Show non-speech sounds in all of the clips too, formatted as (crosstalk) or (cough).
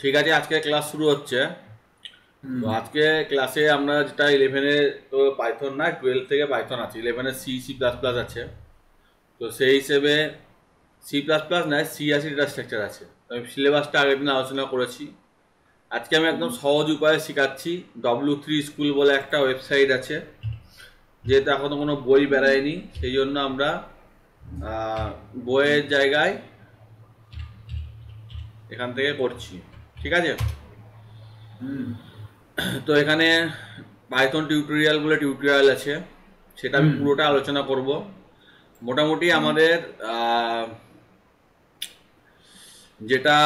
ঠিক আছে আজকে ক্লাস শুরু হচ্ছে আজকে ক্লাসে আমরা যেটা ইলেভেনে তো পাইথন না টুয়েলভ থেকে পাইথন আছে ইলেভেনে সি সি প্লাস প্লাস আছে তো সেই হিসেবে সি প্লাস প্লাস নয় সি আসি ডেটা স্ট্রাকচার আছে আমি সিলেবাসটা আগের দিন আলোচনা করেছি আজকে আমি একদম সহজ উপায়ে শেখাচ্ছি ডব্লু থ্রি স্কুল বলে একটা ওয়েবসাইট আছে যেহেতু এখনও কোনো বই বেড়ায়নি সেই জন্য আমরা বইয়ের জায়গায় এখান থেকে করছি ঠিক আছে তো এখানে পাইথন টিউটোরিয়াল বলে টিউটোরিয়াল আছে সেটা আমি পুরোটা আলোচনা করব মোটামুটি আমাদের যেটা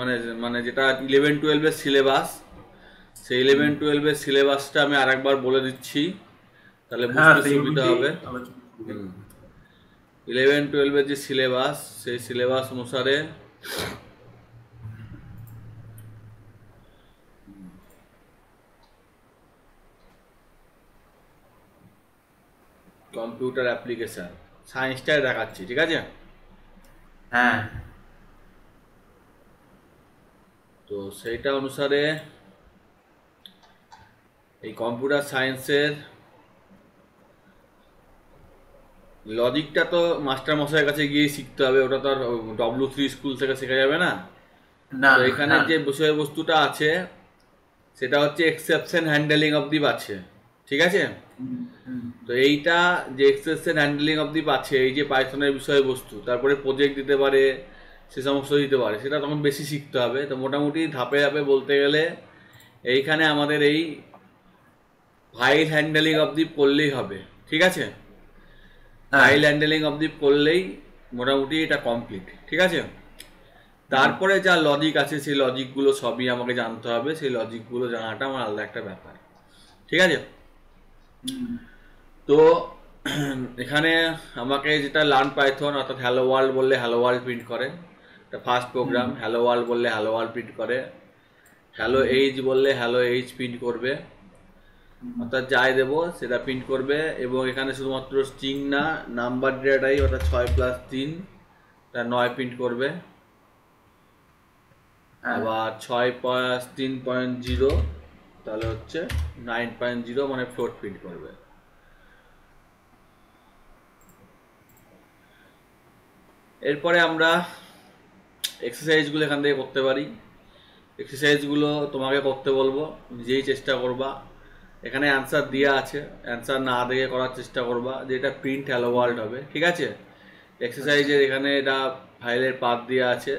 মানে মানে যেটা ইলেভেন টুয়েলভের সিলেবাস সেই ইলেভেন টুয়েলভের সিলেবাসটা আমি আরেকবার বলে দিচ্ছি তাহলে হ্যাঁ, বুঝতে সুবিধা হবে ইলেভেন টুয়েলভের যে সিলেবাস সেই সিলেবাস অনুসারে কম্পিউটার অ্যাপ্লিকেশন সায়েন্সটাই দেখাচ্ছি ঠিক আছে হ্যাঁ তো সেইটা অনুসারে এই কম্পিউটার সায়েন্সের লজিকটা তো মাস্টার মশাইয়ের কাছে গিয়ে শিখতে হবে ওটা তো আর ডব্লিউ থ্রি স্কুল থেকে শেখা যাবে না না এখানে যে বিষয়বস্তুটা আছে সেটা হচ্ছে এক্সেপশন হ্যান্ডেলিং অফ দি বাছে ঠিক আছে তো এইটা যে এক্সেপশন হ্যান্ডেলিং অফ দি বাছে এই যে পাইথনের বিষয়বস্তু তারপরে প্রজেক্ট দিতে পারে সে সমস্ত দিতে পারে সেটা তখন বেশি শিখতে হবে তো মোটামুটি ধাপে ধাপে বলতে গেলে এইখানে আমাদের এই ফাইল হ্যান্ডেলিং অব দি করলেই হবে ঠিক আছে ফাইল হ্যান্ডেলিং অবধি করলেই মোটামুটি এটা কমপ্লিট ঠিক আছে তারপরে যা লজিক আছে সেই লজিকগুলো সবই আমাকে জানতে হবে সেই লজিকগুলো জানাটা আমার আলাদা একটা ব্যাপার ঠিক আছে তো (clears throat) এখানে আমাকে যেটা লার্ন পাইথন অর্থাৎ হ্যালো ওয়ার্ল্ড বললে হ্যালো ওয়ার্ল্ড প্রিন্ট করে একটা ফার্স্ট প্রোগ্রাম হ্যালো ওয়ার্ল্ড বললে হ্যালো ওয়ার্ল্ড প্রিন্ট করে হ্যালো এইচ বললে হ্যালো এইচ প্রিন্ট করবে অর্থাৎ যাই দেব সেটা প্রিন্ট করবে এবং এখানে শুধুমাত্র স্ট্রিং না নাম্বার ডেটাই অর্থাৎ ছয় প্লাস তিন তা নয় প্রিন্ট করবে হ্যাঁ। আবার ছয় প্লাস তিন পয়েন্ট জিরো তাহলে হচ্ছে নাইন পয়েন্ট জিরো মানে ফ্লোট প্রিন্ট করবে এরপরে আমরা এক্সারসাইজগুলো এখান থেকে করতে পারি এক্সারসাইজগুলো তোমাকে করতে বলবো নিজেই চেষ্টা করবা এখানে অ্যান্সার দেওয়া আছে অ্যান্সার না দেখে করার চেষ্টা করবা যে এটা প্রিন্ট হ্যালো ওয়ার্ল্ড হবে ঠিক আছে এক্সারসাইজের এখানে এটা ফাইলের পাত দেওয়া আছে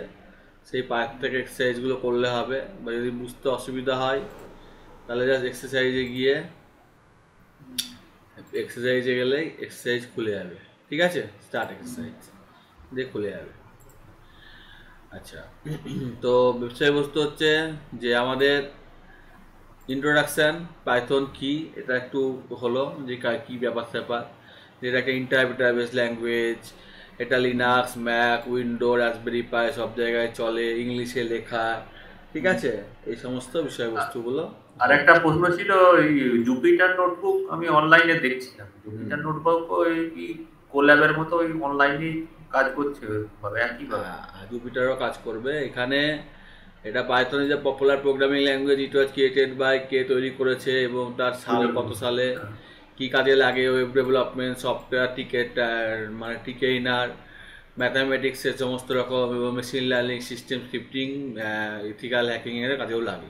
সেই পাত থেকে এক্সারসাইজগুলো করলে হবে বা যদি বুঝতে অসুবিধা হয় তাহলে জাস্ট এক্সারসাইজে গিয়ে এক্সারসাইজে গেলেই এক্সারসাইজ খুলে যাবে ঠিক আছে স্টার্ট এক্সারসাইজ দিয়ে খুলে যাবে আচ্ছা তো বিষয়বস্তু হচ্ছে যে আমাদের ইন্ট্রোডাকশান পাইথন কি এটা একটু হলো যে কী ব্যাপার স্যাপার যেটা একটা ইন্টারপ্রেটারবেস ল্যাঙ্গুয়েজ এটা Linux Mac window Raspberry Pi সব জায়গায় চলে ইংলিশে লেখা ঠিক আছে এই সমস্ত বিষয়বস্তুগুলো আর একটা প্রশ্ন ছিল এই জুপিটার নোটবুক আমি অনলাইনে দেখছিলাম জুপিটার নোটবুক ওই কোল্যাবের মতো ওই অনলাইনে কাজ করছে একইভাবে জুপিটারও হ্যাঁ, কাজ করবে এখানে এটা পাইথনে যে popular programming language it was created by কে তৈরি করেছে এবং তার সাল কত সালে হ্যাঁ। কি কাজে লাগে ওয়েব ডেভেলপমেন্ট সফটওয়্যার টিকেট মানে টিকেইনার ম্যাথামেটিক্সের সমস্ত রকম এবং machine learning system scripting ethical এর কাজেও লাগে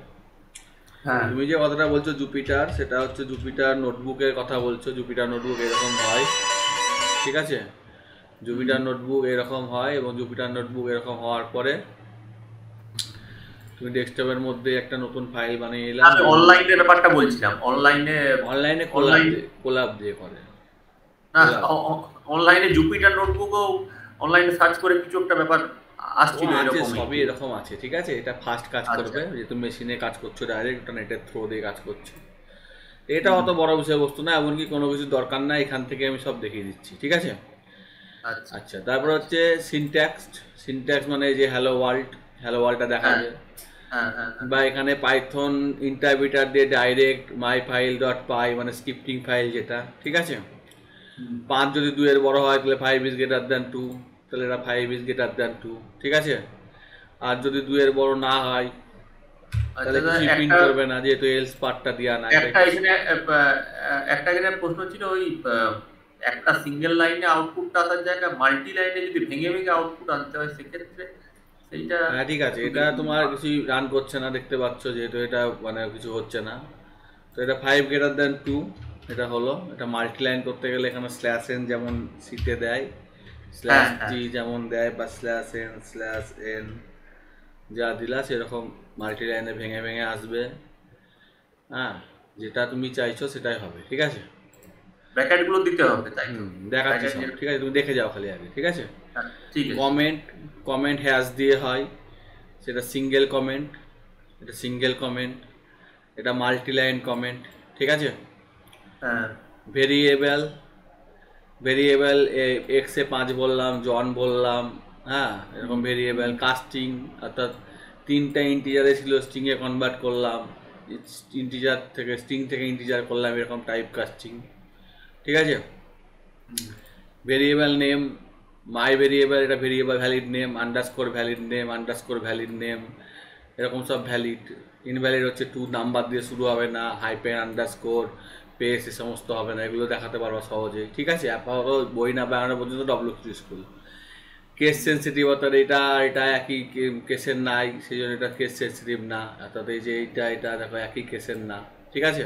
হ্যাঁ। তুমি যে কথাটা বলছো জুপিটার সেটা হচ্ছে জুপিটার নোটবুকের কথা বলছো জুপিটার নোটবুক এরকম হয় ঠিক আছে জুপিটার নোটবুক এরকম হয় এবং জুপিটার নোটবুক এরকম হওয়ার পরে তুমি ডেস্কটপের মধ্যে একটা নতুন ফাইল বানিয়ে নিলাম আমি অনলাইনে ব্যাপারটা বলছিলাম অনলাইনে অনলাইনে কোলাব কোলাব দিয়ে করে না অনলাইনে জুপিটার নোটবুকও অনলাইনে সার্চ করে কিছু একটা ব্যাপার আসছিল এরকম সবই এরকম আছে ঠিক আছে এটা ফাস্ট কাজ আচ্ছা। করবে যেহেতু মেশিনে কাজ করছো ডাইরেক্ট ওটা নেটের থ্রো দিয়ে কাজ করছো এটা অত বড় বিষয়বস্তু না এমনকি কোনো কিছু দরকার না এখান থেকে আমি সব দেখিয়ে দিচ্ছি ঠিক আছে আচ্ছা, আচ্ছা তারপর হচ্ছে সিনট্যাক্স সিনট্যাক্স মানে যে হ্যালো ওয়ার্ল্ড হ্যালো ওয়ার্ল্ডটা দেখাবে হ্যাঁ। হ্যাঁ, হ্যাঁ, হ্যাঁ। বা এখানে পাইথন ইন্টারপ্রিটার দিয়ে direct my file dot py মানে স্ক্রিপ্টিং ফাইল যেটা ঠিক আছে পাঁচ যদি দুয়ের বড় হয় তাহলে five is greater than two তাহলে এটা five is greater than two ঠিক আছে আর যদি দুয়ের বড় না হয় আচ্ছা, তাহলে না একটা একটা প্রশ্ন ছিল ওই একটা সিঙ্গেল লাইনে আউটপুট আসার জায়গায় মাল্টি লাইনে যদি ভেঙে ভেঙে আউটপুট আনতে হয় সেক্ষেত্রে হ্যাঁ ঠিক আছে এটা তোমার কিছু রান করছে না দেখতে পাচ্ছ যেহেতু এটা মানে কিছু হচ্ছে না তো এটা ফাইভ গ্রেটার দেন টু এটা হলো এটা মাল্টিলাইন করতে গেলে এখানে স্ল্যাশ এন যেমন সিতে দেয় স্ল্যাশ জি হ্যাঁ। যেমন দেয় বা স্ল্যাশ এন স্ল্যাশ এন যা দিলা সেরকম মাল্টিলাইনে ভেঙে ভেঙে আসবে হ্যাঁ যেটা তুমি চাইছো সেটাই হবে ঠিক আছে ব্র্যাকেটগুলো দিতে হবে তাই দেখাচ্ছি ঠিক আছে তুমি দেখে যাও খালি আগে ঠিক আছে ঠিক কমেন্ট কমেন্ট হ্যাশ দিয়ে হয় সেটা সিঙ্গেল কমেন্ট এটা সিঙ্গেল কমেন্ট এটা মাল্টি লাইন কমেন্ট ঠিক আছে হ্যাঁ ভেরিয়েবল ভেরিয়েবল এক্সে পাঁচ বললাম জন বললাম হ্যাঁ এরকম ভেরিয়েবল কাস্টিং অর্থাৎ তিনটা ইন্টিজারে ছিল স্ট্রিংয়ে কনভার্ট করলাম ইন্টিজার থেকে স্ট্রিং থেকে ইন্টিজার করলাম এরকম টাইপ কাস্টিং ঠিক আছে ভেরিয়েবল নেম মাই ভেরিয়েবল এটা variable valid name underscore valid name underscore valid name এরকম সব ভ্যালিড ইনভ্যালিড হচ্ছে টু নাম্বার দিয়ে শুরু হবে না হাইপেন আন্ডারস্কোর পেস এ সমস্ত হবে না এগুলো দেখাতে পারবো সহজে ঠিক আছে আপাতত বই না বানানো পর্যন্ত W Q school case sensitive অর্থাৎ এটা এটা একই কেসের নাই সেই জন্য এটা কেস সেন্সিটিভ না অর্থাৎ এই যে এইটা এটা দেখো একই কেসের না ঠিক আছে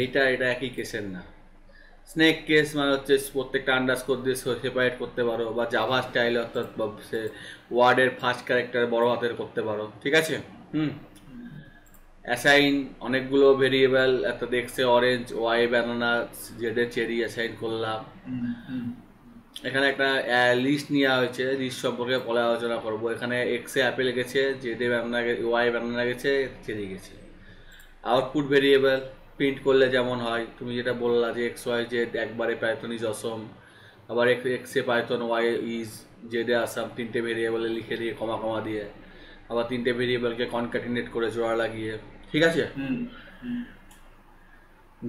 এইটা এটা একই কেসের না স্নেক কেস মানে হচ্ছে প্রত্যেকটা আন্ডারস্কোর দিয়ে সেপারেট করতে পারো বা জাভা স্টাইল অর্থাৎ সে ওয়ার্ডের ফার্স্ট ক্যারেক্টার বড় হাতের করতে পারো ঠিক আছে হুম অ্যাসাইন অনেকগুলো ভেরিয়েবল একটা দেখছে অরেঞ্জ ওয়াই ব্যানানা জেডে চেরি অ্যাসাইন করলাম এখানে একটা লিস্ট নেওয়া হয়েছে লিস্ট সম্পর্কে পরে আলোচনা করবো এখানে এক্সে অ্যাপেল গেছে জেডে ব্যানানা ওয়াই ব্যানানা গেছে চেরি গেছে আউটপুট ভেরিয়েবল প্রিন্ট করলে যেমন হয় তুমি যেটা বললা যে এক্স ওয়াই জেড একবারে পাইথন ইজ অসম আবার এক্সে পাইথন ওয়াই ইজ জেডে আসাম তিনটে ভেরিয়েবলে লিখে দিয়ে কমা কমা দিয়ে আবার তিনটে ভেরিয়েবলকে কনকাটিনেট করে জোড়া লাগিয়ে ঠিক আছে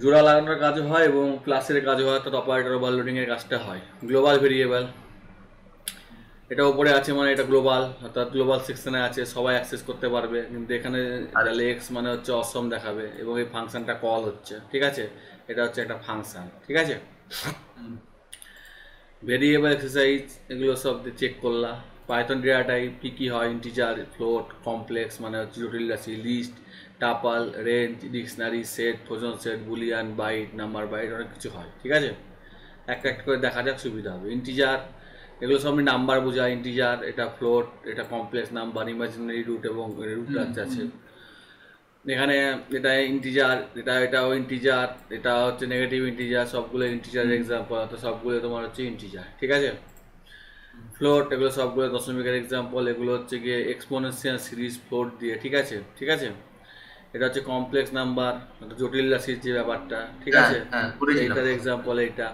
জোড়া লাগানোর কাজও হয় এবং ক্লাসের কাজও হয় অর্থাৎ অপারেটর ওভারলোডিংয়ের কাজটা হয় গ্লোবাল ভেরিয়েবল এটা উপরে আছে মানে এটা গ্লোবাল অর্থাৎ গ্লোবাল সেকশনে আছে সবাই অ্যাক্সেস করতে পারবে কিন্তু এখানে লেক্স আচ্ছা। মানে হচ্ছে অসম দেখাবে এবং এই ফাংশনটা কল হচ্ছে ঠিক আছে এটা হচ্ছে একটা ফাংশন ঠিক আছে ভেরিয়েবল এক্সারসাইজ এগুলো সব চেক করলা পাইথন ডেটা টাইপ কী কী হয় ইন্টিজার ফ্লোট কমপ্লেক্স মানে হচ্ছে জটিল রাশি list tuple range dictionary set frozen set boolean byte number byte অনেক কিছু হয় ঠিক আছে একটা একটা করে দেখা যাক সুবিধা হবে ইন্টিজার এগুলো সব নাম্বার বোঝা ইন্টিজার এটা ফ্লোট এটা কমপ্লেক্স নাম্বার ইমাজিনারি রুট এবং রুট আছে এখানে এটা ইন্টিজার এটা এটাও ইন্টিজার এটা হচ্ছে নেগেটিভ ইন্টিজার সবগুলো ইন্টিজার এক্সাম্পল তো সবগুলো তোমার হচ্ছে ইন্টিজার ঠিক আছে ফ্লোট এগুলো সবগুলো দশমিকের এক্সাম্পল এগুলো হচ্ছে গিয়ে এক্সপোনেন্সিয়াল সিরিজ ফ্লোট দিয়ে ঠিক আছে ঠিক আছে এটা হচ্ছে কমপ্লেক্স নাম্বার জটিল রাশির যে ব্যাপারটা ঠিক হ্যাঁ, আছে এটার এক্সাম্পল এটা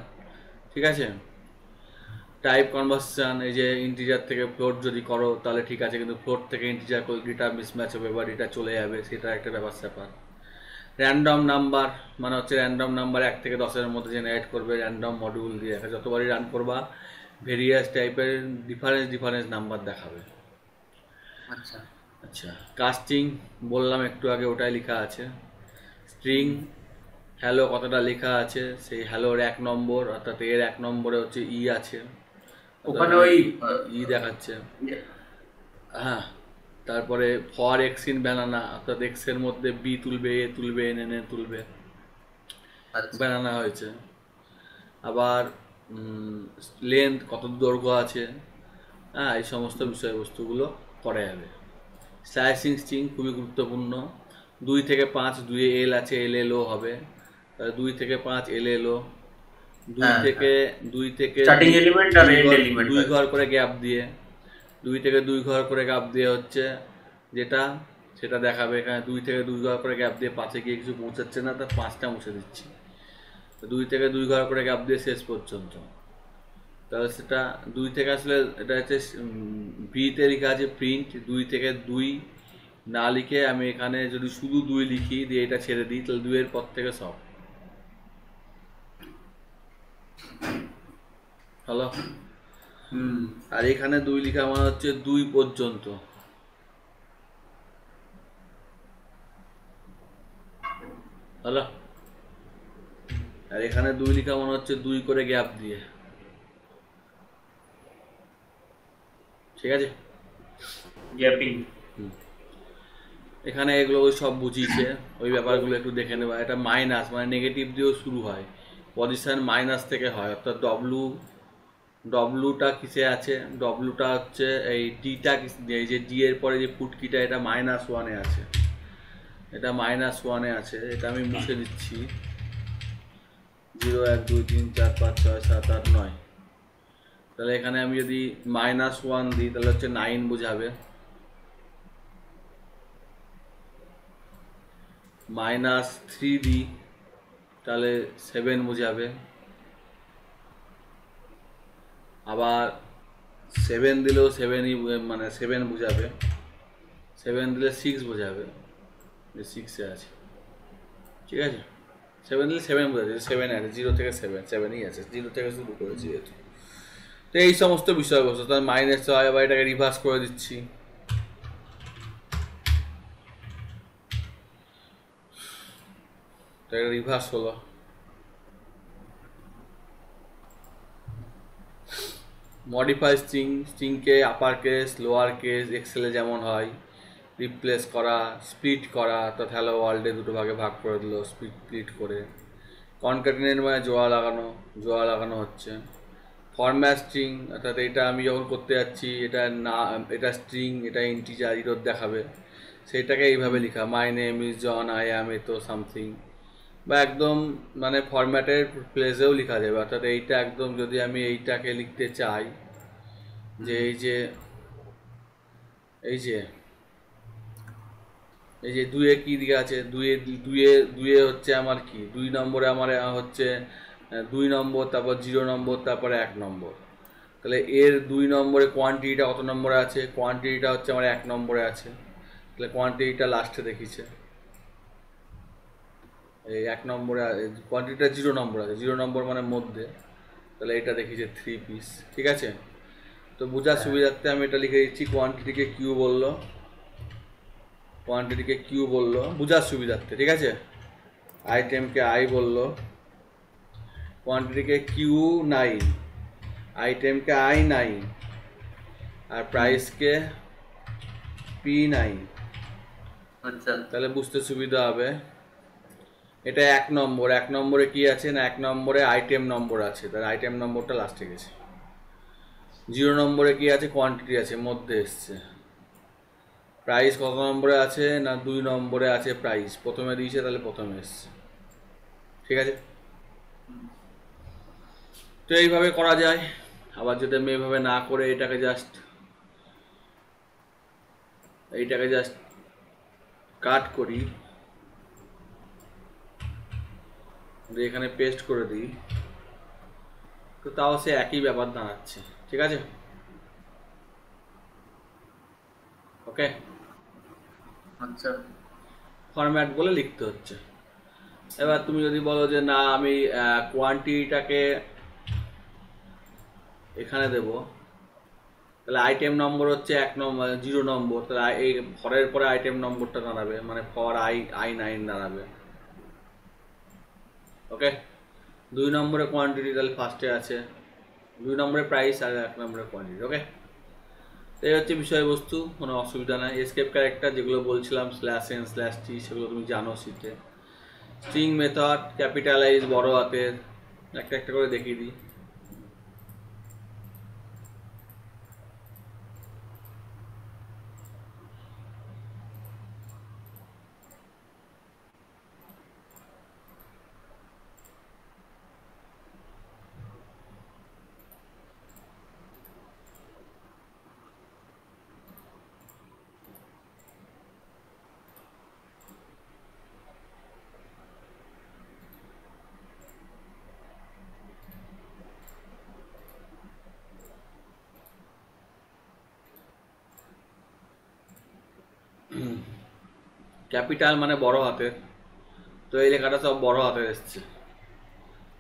ঠিক আছে টাইপ কনভার্সন এই যে ইন্টিজার থেকে ফ্লোট যদি করো তাহলে ঠিক আছে কিন্তু ফ্লোট থেকে ইন্টিজার করে ডেটা মিসম্যাচ হবে বা ডেটা চলে যাবে সেটা একটা ব্যাপার স্যাপার র্যান্ডম নাম্বার মানে হচ্ছে র্যান্ডম নাম্বার এক থেকে দশের মধ্যে জেনারেট করবে র্যান্ডম মডিউল দিয়ে যতবারই রান করবা ভেরিয়াস টাইপের ডিফারেন্স ডিফারেন্স নাম্বার দেখাবে আচ্ছা আচ্ছা কাস্টিং বললাম একটু আগে ওটাই লেখা আছে স্ট্রিং হ্যালো কতটা লেখা আছে সেই হ্যালোর এক নম্বর অর্থাৎ এর এক নম্বরে হচ্ছে ই e আছে আচ্ছা, ওখানে ওই ই দেখাচ্ছে হ্যাঁ তারপরে ফর এক্স ইন ব্যানানা অর্থাৎ এক্স এর মধ্যে বি তুলবে এ তুলবে এন এন এ তুলবে আচ্ছা। ব্যানানা হয়েছে আবার লেন্থ কত দৈর্ঘ্য আছে হ্যাঁ এই সমস্ত বিষয়বস্তুগুলো করা যাবে স্লাইসিং স্ট্রিং খুবই গুরুত্বপূর্ণ দুই থেকে পাঁচ দুই এল আছে এল এল ও হবে দুই থেকে পাঁচ এল এল ও হ্যাঁ, হ্যাঁ। দুই থেকে দুই থেকে স্টার্টিং এলিমেন্ট আর এন্ড এলিমেন্ট দুই ঘর করে গ্যাপ দিয়ে দুই থেকে দুই ঘর করে গ্যাপ দিয়ে হচ্ছে যেটা সেটা দেখাবে এখানে দুই থেকে দুই ঘর করে গ্যাপ দিয়ে পাঁচে গিয়ে কিছু পৌঁছাচ্ছে না তা পাঁচটা মুছে দিচ্ছি দুই থেকে দুই ঘর করে গ্যাপ দিয়ে শেষ পর্যন্ত তাহলে সেটা দুই থেকে আসলে এটা হচ্ছে ভিতে লেখা আছে প্রিন্ট দুই থেকে দুই না লিখে আমি এখানে যদি শুধু দুই লিখি দিয়ে এটা ছেড়ে দিই তাহলে দুইয়ের পর থেকে সব হ্যালো হুম আর এখানে দুই লিখা মানে হচ্ছে দুই পর্যন্ত হ্যালো আর এখানে দুই লিখা মনে হচ্ছে দুই করে গ্যাপ দিয়ে ঠিক আছে গ্যাপিং এখানে এগুলো ওই সব বুঝিয়েছে ওই ব্যাপারগুলো একটু দেখে নেবা এটা মাইনাস মানে নেগেটিভ দিয়েও শুরু হয় পজিশান মাইনাস থেকে হয় অর্থাৎ ডব্লু ডব্লুটা কিসে আছে ডব্লুটা হচ্ছে এই ডিটা এই যে ডি এর পরে যে ফুটকিটা এটা মাইনাস ওয়ানে আছে এটা মাইনাস ওয়ানে আছে এটা আমি মুছে দিচ্ছি জিরো এক দুই তিন চার পাঁচ ছয় সাত আট নয় তাহলে এখানে আমি যদি মাইনাস ওয়ান দিই তাহলে হচ্ছে নাইন বোঝাবে মাইনাস থ্রি দিই তাহলে সেভেন বোঝাবে আবার সেভেন দিলেও সেভেনই মানে সেভেন বোঝাবে সেভেন দিলে সিক্স বোঝাবে যে সিক্সে আছে ঠিক আছে সেভেন দিলে সেভেন বোঝাচ্ছে সেভেন আছে জিরো থেকে সেভেন সেভেনই আছে জিরো থেকে শুরু করেছি যেহেতু তো এই সমস্ত বিষয়বস্তু তাহলে মাইনাস হয় আবার এটাকে রিভার্স করে দিচ্ছি এটা রিভার্স হলো মডিফাই স্ট্রিং স্ট্রিংকে আপার কেস লোয়ার কেস এক্সেলে যেমন হয় রিপ্লেস করা স্প্লিট করা অর্থাৎ হ্যালো ওয়ার্ল্ডে দুটো ভাগে ভাগ করে দিলো স্প্লিট স্প্লিট করে কনকাটিনেন্ট মানে জোয়া লাগানো জোয়া লাগানো হচ্ছে ফরম্যাট স্ট্রিং অর্থাৎ এটা আমি যখন করতে যাচ্ছি এটা না এটা স্ট্রিং এটা ইন্টিজার ইরোদ দেখাবে সেটাকে এইভাবে লেখা my name is John I am a তো সামথিং বা একদম মানে ফরম্যাটের প্লেসেও লেখা যাবে অর্থাৎ এইটা একদম যদি আমি এইটাকে লিখতে চাই যে এই যে এই যে এই যে দুয়ে কী দিকে আছে দুয়ে দুয়ে দুয়ে হচ্ছে আমার কি দুই নম্বরে আমার হচ্ছে দুই নম্বর তারপর জিরো নম্বর তারপরে এক নম্বর তাহলে এর দুই নম্বরে কোয়ান্টিটিটা কত নম্বরে আছে কোয়ান্টিটিটা হচ্ছে আমার এক নম্বরে আছে তাহলে কোয়ান্টিটিটা লাস্টে দেখিছে এই এক নম্বরে কোয়ান্টিটিটা জিরো নম্বর আছে জিরো নম্বর মানে মধ্যে তাহলে এটা দেখি যে থ্রি পিস ঠিক আছে তো বোঝার হ্যাঁ। সুবিধার্থে আমি এটা লিখে দিচ্ছি কোয়ান্টিটিকে কিউ বললো কোয়ান্টিটিকে কিউ বললো বোঝার সুবিধার্থে ঠিক আছে আইটেমকে আই বললো কোয়ান্টিটিকে কিউ নাইন আইটেমকে আই নাইন আর প্রাইসকে পি নাইন আচ্ছা তাহলে বুঝতে সুবিধা হবে এটা এক নম্বর এক নম্বরে কি আছে না এক নম্বরে আইটেম নম্বর আছে তার আইটেম নম্বরটা লাস্টে গেছে জিরো নম্বরে কি আছে কোয়ান্টিটি আছে মধ্যে এসছে প্রাইস কত নম্বরে আছে না দুই নম্বরে আছে প্রাইস প্রথমে দিয়েছে তাহলে প্রথমে এসছে ঠিক আছে তো এইভাবে করা যায় আবার যদি আমি এইভাবে না করে এটাকে জাস্ট এইটাকে জাস্ট কাট করি দিয়ে এখানে পেস্ট করে দিই তো তাও সে একই ব্যাপার দাঁড়াচ্ছে ঠিক আছে ওকে আচ্ছা ফরম্যাট বলে লিখতে হচ্ছে এবার তুমি যদি বলো যে না আমি কোয়ান্টিটিটাকে এখানে দেব তাহলে আইটেম নম্বর হচ্ছে এক নম্বর জিরো নম্বর তাহলে এই ফরের পরে আইটেম নম্বরটা দাঁড়াবে মানে ফর আই আই নাইন দাঁড়াবে ওকে দুই নম্বরে কোয়ান্টিটি তাহলে ফার্স্টে আছে দুই নম্বরে প্রাইস আর এক নম্বরে কোয়ান্টিটি ওকে এই হচ্ছে বিষয়বস্তু কোনো অসুবিধা নাই স্কেপ ক্যারেক্টার যেগুলো বলছিলাম স্ল্যাশ এন স্ল্যাশ টি সেগুলো তুমি জানো শীতে স্ট্রিং মেথড ক্যাপিটালাইজ বড় হাতের একটা একটা করে দেখিয়ে দিই ক্যাপিটাল মানে বড় হাতে তো এই লেখাটা সব বড় হাতে এসছে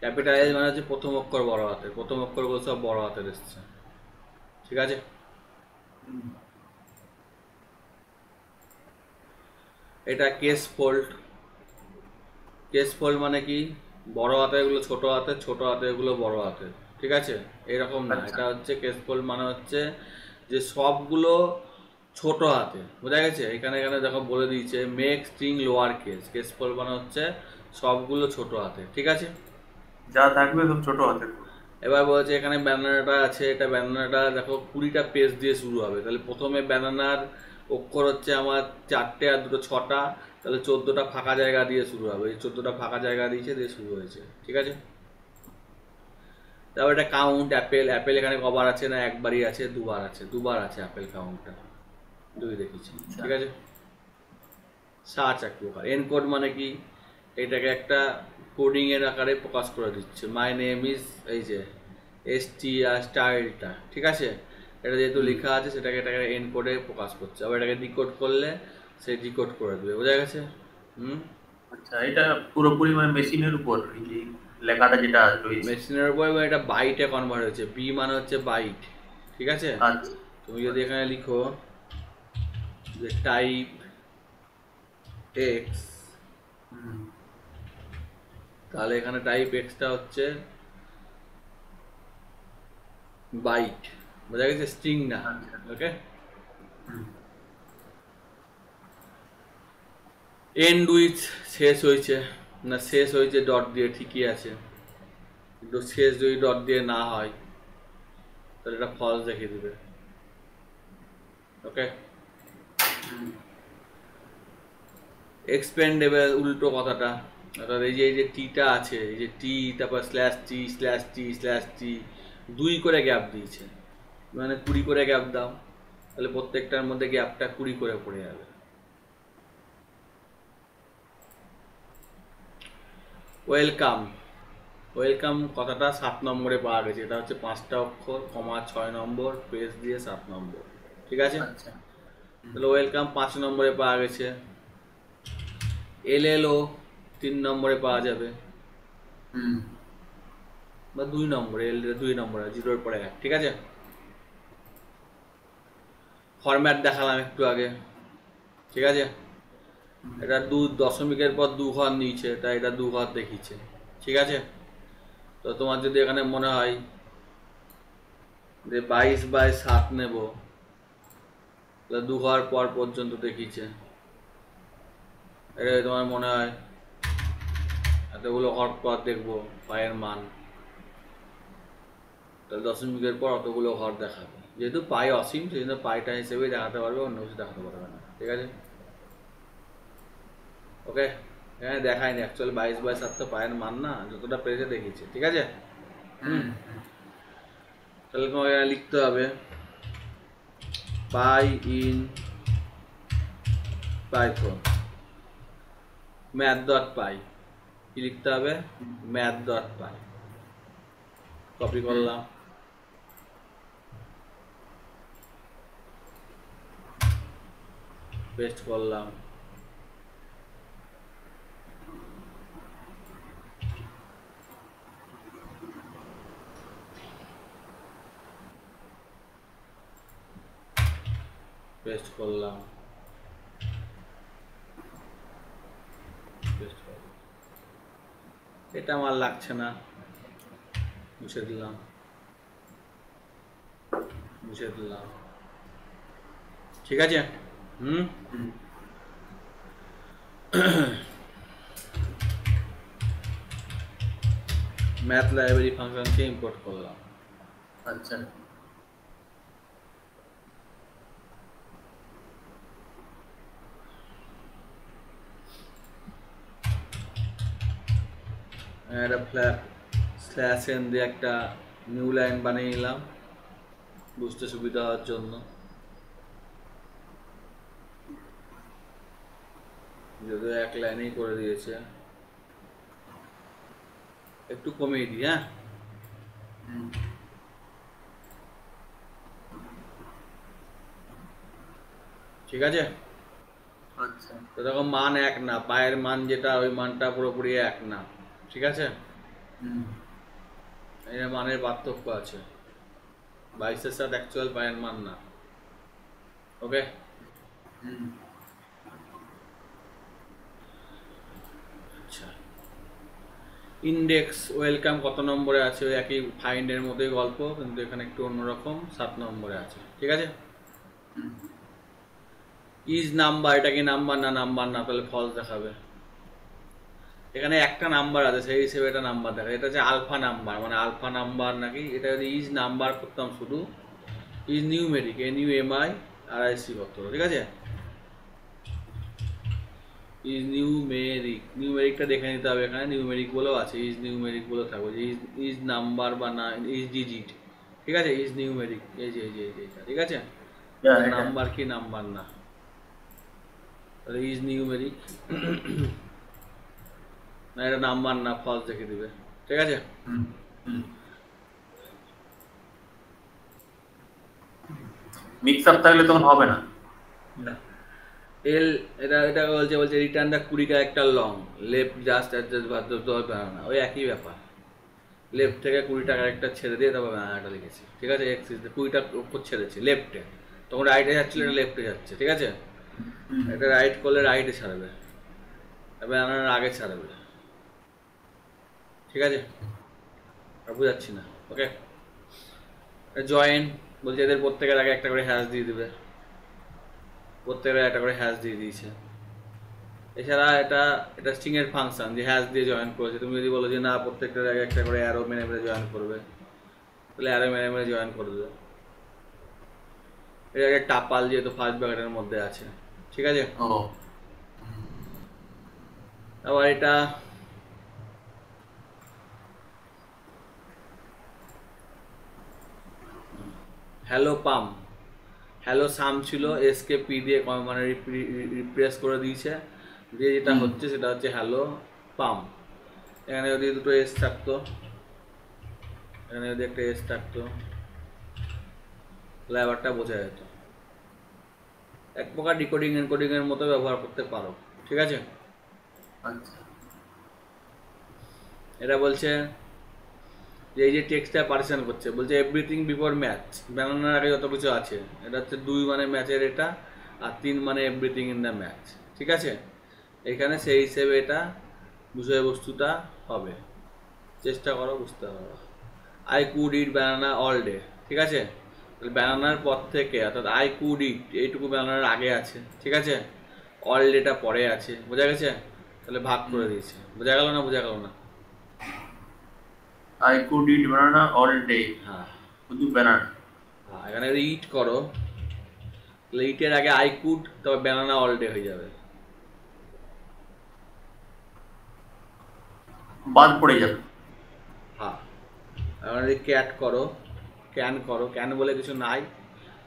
ক্যাপিটাল এল মানে হচ্ছে প্রথম অক্ষর বড় হাতে প্রথম অক্ষরগুলো সব বড় হাতের এসছে ঠিক আছে এটা কেস ফোল্ড কেস ফোল্ড মানে কি বড় হাতে এগুলো ছোট হাতে ছোট হাতে এগুলো বড় হাতে ঠিক আছে এরকম না আচ্ছা। এটা হচ্ছে কেস ফোল্ড মানে হচ্ছে যে সবগুলো ছোট হাতে বোঝা গেছে এখানে এখানে দেখো বলে দিয়েছে make string lower case casefold মানে হচ্ছে সবগুলো ছোট হাতে ঠিক আছে যা থাকবে সব ছোট হাতে এবার বলছে এখানে ব্যানানাটা আছে এটা ব্যানানাটা দেখো কুড়িটা পেজ দিয়ে শুরু হবে তাহলে প্রথমে ব্যানানার অক্ষর হচ্ছে আমার চারটে আর দুটো ছটা তাহলে চোদ্দোটা ফাঁকা জায়গা দিয়ে শুরু হবে এই চোদ্দোটা ফাঁকা জায়গা দিয়েছে দিয়ে শুরু হয়েছে ঠিক আছে তারপর এটা কাউন্ট অ্যাপেল অ্যাপেল এখানে কবার আছে না একবারই আছে দুবার আছে দুবার আছে অ্যাপেল কাউন্টটা দুই দেখেছি আচ্ছা। ঠিক আছে সার্চ এক প্রকার এনকোড মানে কি এটাকে একটা কোডিং এর আকারে প্রকাশ করে দিচ্ছে মাই নেম ইজ এই যে এস টি আর স্টাইলটা ঠিক আছে এটা যেহেতু লেখা আছে সেটাকে এটাকে এনকোডে প্রকাশ করছে আবার এটাকে ডিকোড করলে সে ডিকোড করে দেবে বোঝা গেছে হুম আচ্ছা এটা পুরোপুরি মানে মেশিনের উপর লেখাটা যেটা রয়েছে মেশিনের উপর এবং এটা বাইটে কনভার্ট হয়েছে বি মানে হচ্ছে বাইট ঠিক আছে আচ্ছা। তুমি যদি এখানে লিখো the টাইপ x তাহলে এখানে টাইপ এক্সটা হচ্ছে বাইট বোঝা গেছে স্ট্রিং না ওকে এন্ড উইথ শেষ হয়েছে না শেষ হয়েছে ডট দিয়ে ঠিকই আছে কিন্তু শেষ যদি ডট দিয়ে না হয় তাহলে এটা ফলস দেখিয়ে দেবে ওকে এক্সপেন্ডেবল উল্টো কথাটা অর্থাৎ এই যে এই যে টিটা আছে এই যে টি তারপর slash T slash T slash T দুই করে গ্যাপ দিয়েছে মানে কুড়ি করে গ্যাপ দাও তাহলে প্রত্যেকটার মধ্যে গ্যাপটা কুড়ি করে পড়ে যাবে ওয়েলকাম ওয়েলকাম কথাটা সাত নম্বরে পাওয়া গেছে এটা হচ্ছে পাঁচটা অক্ষর কমা ছয় নম্বর পেজ দিয়ে সাত নম্বর ঠিক আছে আচ্ছা তাহলে ওয়েলকাম পাঁচ নম্বরে পাওয়া গেছে এলএলও তিন নম্বরে পাওয়া যাবে বা দুই নম্বরে এল দুই নম্বরে জিরোর পরে এক ঠিক আছে ফরম্যাট দেখালাম একটু আগে ঠিক আছে এটা দু দশমিকের পর দু ঘর নিয়েছে তাই এটা দু ঘর দেখিয়েছে ঠিক আছে তো তোমার যদি এখানে মনে হয় যে বাইশ বাই সাত নেবো তাহলে দু ঘর পর পর্যন্ত দেখিয়েছে এটা তোমার মনে হয় এতগুলো ঘর পর দেখবো পায়ের মান তাহলে দশমিকের পর অতগুলো ঘর দেখাবে যেহেতু পায়ে অসীম সেই জন্য পায়েটা হিসেবেই দেখাতে পারবে অন্য কিছু দেখাতে পারবে না ঠিক আছে ওকে হ্যাঁ দেখায়নি অ্যাকচুয়ালি বাইশ বাইশ আর তো পায়ের মান না যতটা পেরেছে দেখিয়েছে ঠিক আছে হ্যাঁ, তাহলে তোমাকে লিখতে হবে pi in python math dot py কি লিখতে হবে math dot py কপি করলাম পেস্ট করলাম পেস্ট করলাম এটা আমার লাগছে না মুছে দিলাম মুছে দিলাম ঠিক আছে হুম ম্যাথ লাইব্রেরি ফাংশনকে ইম্পোর্ট করলাম আচ্ছা একটা ফ্ল্যাপ স্ল্যাশ এন দিয়ে একটা নিউ লাইন বানিয়ে নিলাম বুঝতে সুবিধা হওয়ার জন্য যদিও এক লাইনেই করে দিয়েছে একটু কমিয়ে দিই হ্যাঁ ঠিক আছে আচ্ছা মান এক না পায়ের মান যেটা ওই মানটা পুরোপুরি এক না ঠিক আছে এর মানের পার্থক্য আছে বাইশের সাথে অ্যাকচুয়াল পায়ের মান না ওকে আচ্ছা ইন্ডেক্স ওয়েলকাম কত নম্বরে আছে ওই একই ফাইন্ডের মধ্যেই গল্প কিন্তু এখানে একটু অন্যরকম সাত নম্বরে আছে ঠিক আছে ইজ নাম্বার এটা কি নাম্বার না নাম্বার না তাহলে ফলস দেখাবে এখানে একটা নাম্বার আছে সেই হিসেবে এটা নাম্বার দেখা এটা হচ্ছে আলফা নাম্বার মানে আলফা নাম্বার নাকি এটা যদি ইজ নাম্বার করতাম শুধু is numeric N U M E R I C কত ঠিক আছে ইজ নিউ নিউমেরিকটা দেখে নিতে হবে এখানে নিউ মেরিক বলেও আছে ইজ নিউ মেরিক বলে থাকবে যে ইজ নাম্বার বা না ইজ ডিজিট ঠিক আছে ইজ নিউমেরিক এই যে এই যে এইটা ঠিক আছে হ্যাঁ, নাম্বার কি নাম্বার না ইজ নিউ মেরিক না এটা নাম্বার না ফলস দেখে দিবে ঠিক আছে মিক্স আপ থাকলে তখন হবে না এল এটা এটা বলছে বলছে রিটার্ন দা কুড়িটা একটা লং লেফট জাস্ট অ্যাডজাস্ট বাধ্য হবে না ওই একই ব্যাপার লেফট থেকে কুড়ি টাকার একটা ছেড়ে দিয়ে তারপর ব্যানারটা লিখেছি ঠিক আছে এক্সিস কুড়িটা অক্ষর ছেড়েছি লেফটে তখন রাইটে যাচ্ছিল এটা লেফটে যাচ্ছে ঠিক আছে এটা রাইট করলে রাইটে ছাড়বে ব্যানার আগে ছাড়বে ঠিক আছে আর বুঝাচ্ছি না ওকে জয়েন বলছে এদের প্রত্যেকের আগে একটা করে হ্যাশ দিয়ে দেবে প্রত্যেকের একটা করে হ্যাশ দিয়ে দিয়েছে এছাড়া এটা এটা এর ফাংশন যে হ্যাশ দিয়ে জয়েন করেছে তুমি যদি বলো যে না প্রত্যেকটার আগে একটা করে অ্যারো মেনে মেরে জয়েন করবে তাহলে অ্যারো মেনে মেরে জয়েন করে দেবে এটা একটা টাপাল যেহেতু ফার্স্ট ব্যাকেটের মধ্যে আছে ঠিক আছে আবার এটা হ্যালো পাম হ্যালো সাম ছিল এসকে পি দিয়ে মানে রিপ্লেস করে দিয়েছে দিয়ে যেটা হচ্ছে সেটা হচ্ছে হ্যালো পাম এখানে যদি দুটো এস থাকতো এখানে যদি একটা এস থাকতো লাইভারটা বোঝা যেত এক প্রকার ডিকোডিং এনকোডিংয়ের মতো ব্যবহার করতে পারো ঠিক আছে আচ্ছা এটা বলছে যে এই যে টেক্সটা পার্টিশন করছে বলছে এভরিথিং বিফোর ম্যাচ ব্যানানোর আগে যত কিছু আছে এটা হচ্ছে দুই মানে ম্যাচের এটা আর তিন মানে এভরিথিং ইন দ্য ম্যাচ ঠিক আছে এখানে সেই হিসেবে এটা বিষয়বস্তুটা হবে চেষ্টা করো বুঝতে পারো I could eat banana all day ঠিক আছে তাহলে ব্যানানার পর থেকে অর্থাৎ আই কুড ইট এইটুকু ব্যানানার আগে আছে ঠিক আছে অল ডেটা পরে আছে বোঝা গেছে তাহলে ভাগ করে দিয়েছে বোঝা গেল না বোঝা গেল না I could eat banana all day হ্যাঁ শুধু ব্যানানা হ্যাঁ এখানে যদি ইট করো তাহলে ইটের আগে আই কুড তবে ব্যানানা অল ডে হয়ে যাবে বাদ পড়ে যাবে হ্যাঁ এখানে যদি ক্যাট করো ক্যান করো ক্যান বলে কিছু নাই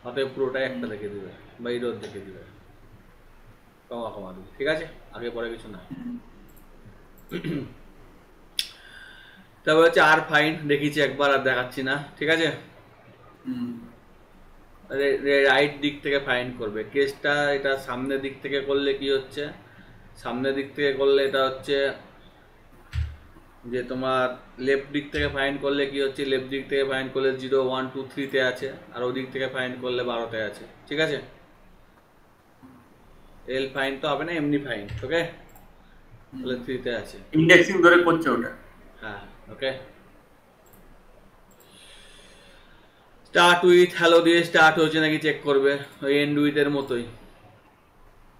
অতএব পুরোটাই একটা দেখে দেবে বা ইরোদ দেখে দেবে কমা কমা দিবে ঠিক আছে আগে পরে কিছু নাই (clears throat) তারপর হচ্ছে আর ফাইন রেখেছি একবার আর দেখাচ্ছি না ঠিক আছে রাইট দিক থেকে ফাইন করবে কেসটা এটা সামনের দিক থেকে করলে কি হচ্ছে সামনের দিক থেকে করলে এটা হচ্ছে যে তোমার লেফট দিক থেকে ফাইন করলে কি হচ্ছে লেফট দিক থেকে ফাইন করলে জিরো ওয়ান টু থ্রিতে আছে আর ওদিক থেকে ফাইন করলে বারোতে আছে ঠিক আছে এল ফাইন তো হবে না এমনি ফাইন ওকে তাহলে থ্রিতে আছে ইন্ডেক্সিং ধরে করছে ওটা হ্যাঁ Okay. স্টার্ট উইথ হ্যালো দিয়ে স্টার্ট হয়েছে নাকি চেক করবে ওই এন্ড উইথের মতোই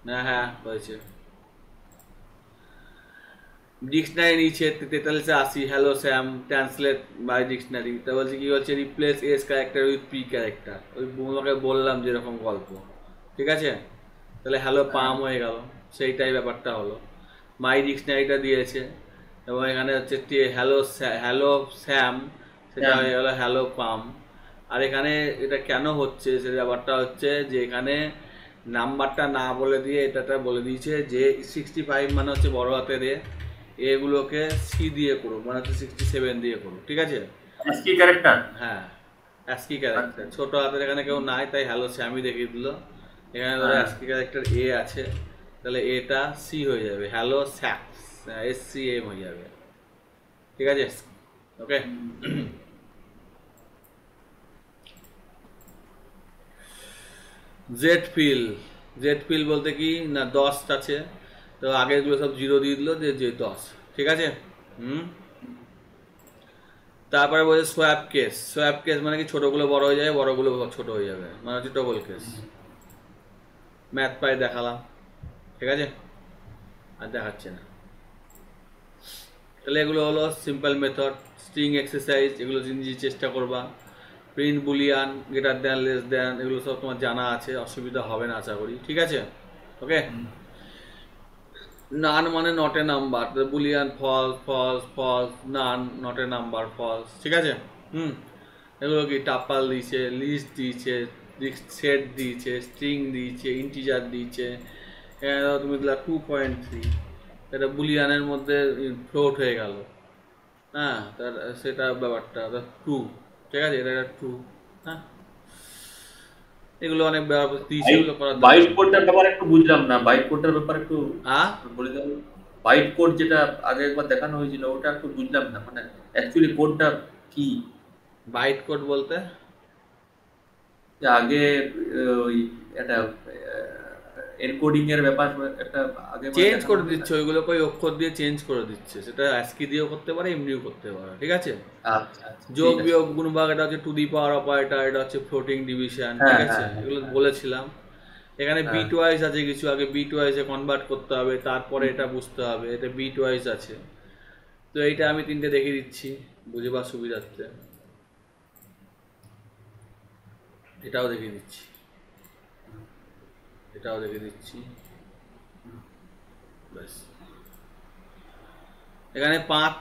হ্যাঁ হ্যাঁ হয়েছে ডিকশনারি নিচে তেতাল্লিশে আসি hello Sam translate by dictionary তা বলছে কি হচ্ছে replace S character with P character ওই তোমাকে বললাম যেরকম গল্প ঠিক আছে তাহলে হ্যালো পাম হয়ে গেল সেইটাই ব্যাপারটা হলো মাই ডিকশনারিটা দিয়েছে এবং এখানে হচ্ছে হ্যালো হ্যালো স্যাম সেটা হয়ে গেলো হ্যালো পাম আর এখানে এটা কেন হচ্ছে সে ব্যাপারটা হচ্ছে যে এখানে নাম্বারটা না বলে দিয়ে এটাটা বলে দিয়েছে যে সিক্সটি ফাইভ মানে হচ্ছে বড় হাতের এ এগুলোকে সি দিয়ে করুক মানে হচ্ছে সিক্সটি সেভেন দিয়ে করুক ঠিক আছে মানে হ্যাঁ অ্যাসকি আচ্ছা। ক্যারেক্টার ছোট হাতের এখানে কেউ নাই তাই হ্যালো স্যামই দেখিয়ে দিল এখানে ধরো অ্যাসকি ক্যারেক্টার এ আছে তাহলে এটা সি হয়ে যাবে হ্যালো স্যাক্স এস আচ্ছা, হয়ে যাবে ঠিক আছে okay Z fill Z fill বলতে কি না দশ আছে তো আগেগুলো সব জিরো দিয়ে দিল যে যে দশ ঠিক আছে হুম তারপরে বলছে সোয়াব কেস সোয়াব কেস মানে কি ছোটোগুলো বড় হয়ে যাবে বড়গুলো ছোট হয়ে যাবে মানে হচ্ছে ডবল কেস ম্যাথ পাই দেখালাম ঠিক আছে আর দেখাচ্ছে না তাহলে এগুলো হলো সিম্পল মেথড স্ট্রিং এক্সারসাইজ এগুলো জিনিস চেষ্টা করবা print boolean greater than less than এগুলো সব তোমার জানা আছে অসুবিধা হবে না আশা করি ঠিক আছে ওকে নান মানে not a number boolean false false false NaN not a number false ঠিক আছে হুম এগুলো কি টাপাল দিয়েছে লিস্ট দিয়েছে সেট দিয়েছে স্ট্রিং দিয়েছে ইন্টিজার দিয়েছে তুমি দিলা টু পয়েন্ট থ্রি সেটা বুলিয়ানের মধ্যে ফ্লোট হয়ে গেল হ্যাঁ তার সেটা ব্যাপারটা ট্রু ঠিক আছে এটা ট্রু হ্যাঁ এগুলো অনেক ব্যাপার এগুলো বাইট কোডটার ব্যাপারে একটু বুঝলাম না বাইট কোডটার ব্যাপারে একটু হ্যাঁ বলে দাও বাইট কোড যেটা আগে একবার দেখানো হয়েছিল ওটা একটু বুঝলাম না মানে অ্যাকচুয়ালি কোডটা কি বাইট কোড বলতে আগে ওই একটা এর কোডিং এর ব্যাপার একটা আগে চেঞ্জ মানে করে দিচ্ছে ওইগুলোকে ওই অক্ষর দিয়ে চেঞ্জ করে দিচ্ছে সেটা অ্যাস্কি দিয়েও করতে পারে এমনিও করতে পারে ঠিক আছে আচ্ছা, আচ্ছা, যোগ বিয়োগ গুণভাগ এটা হচ্ছে টু দি পাওয়ার অপারেটর এটা হচ্ছে ফ্লোটিং ডিভিশন ঠিক হ্যাঁ, আছে হ্যাঁ, এগুলো হ্যাঁ। বলেছিলাম এখানে বিট ওয়াইজ আছে কিছু আগে বিট ওয়াইজে কনভার্ট করতে হবে তারপরে এটা বুঝতে হবে এটা বিট ওয়াইজ আছে তো এইটা আমি তিনটে দেখে দিচ্ছি বুঝে বা সুবিধার্থে এটাও দেখে দিচ্ছি এটাও রেখে দিচ্ছি ব্যাস এখানে পাঁচ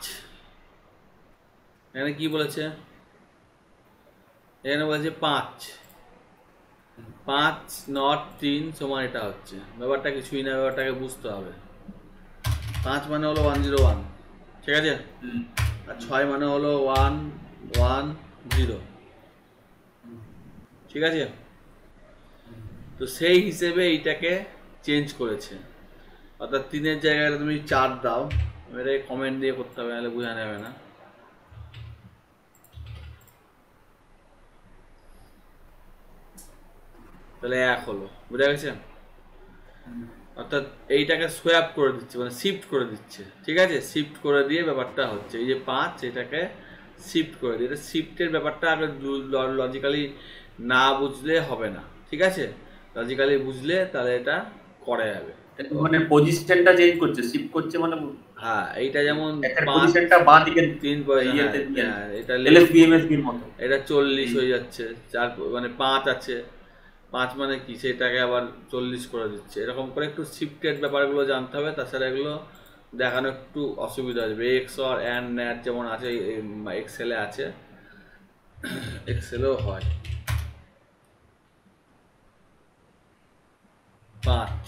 এখানে কি বলেছে এখানে বলেছে পাঁচ পাঁচ নট তিন সমান এটা হচ্ছে ব্যাপারটা কিছুই না ব্যাপারটাকে বুঝতে হবে পাঁচ মানে হলো ওয়ান জিরো ওয়ান ঠিক আছে আর ছয় মানে হলো ওয়ান ওয়ান জিরো ঠিক আছে তো সেই হিসেবে এইটাকে চেঞ্জ করেছে অর্থাৎ তিনের জায়গায় তুমি চার দাও এবারে কমেন্ট দিয়ে করতে হবে নাহলে বোঝা যাবে না তাহলে এক হলো বুঝা গেছেন অর্থাৎ এইটাকে সোয়াপ করে দিচ্ছে মানে শিফট করে দিচ্ছে ঠিক আছে শিফট করে দিয়ে ব্যাপারটা হচ্ছে এই যে পাঁচ এটাকে শিফট করে দিয়ে এটা শিফটের ব্যাপারটা আগে লজিক্যালি না বুঝলে হবে না ঠিক আছে লজিক্যালি বুঝলে তাহলে এটা করা যাবে মানে পজিশনটা চেঞ্জ করছে শিফট করছে মানে হ্যাঁ এইটা যেমন পজিশনটা বাঁ দিকে তিন হ্যাঁ, হ্যাঁ, এটা এলএসবিএমএস বিল মত এটা 40 হয়ে যাচ্ছে চার মানে পাঁচ আছে পাঁচ মানে কি সেটাকে আবার চল্লিশ করে দিচ্ছে এরকম করে একটু শিফটেড ব্যাপারগুলো জানতে হবে তাছাড়া এগুলো দেখানো একটু অসুবিধা হবে এক্স অর অ্যান্ড ন্যাট যেমন আছে এক্সেলে আছে এক্সেলও হয় but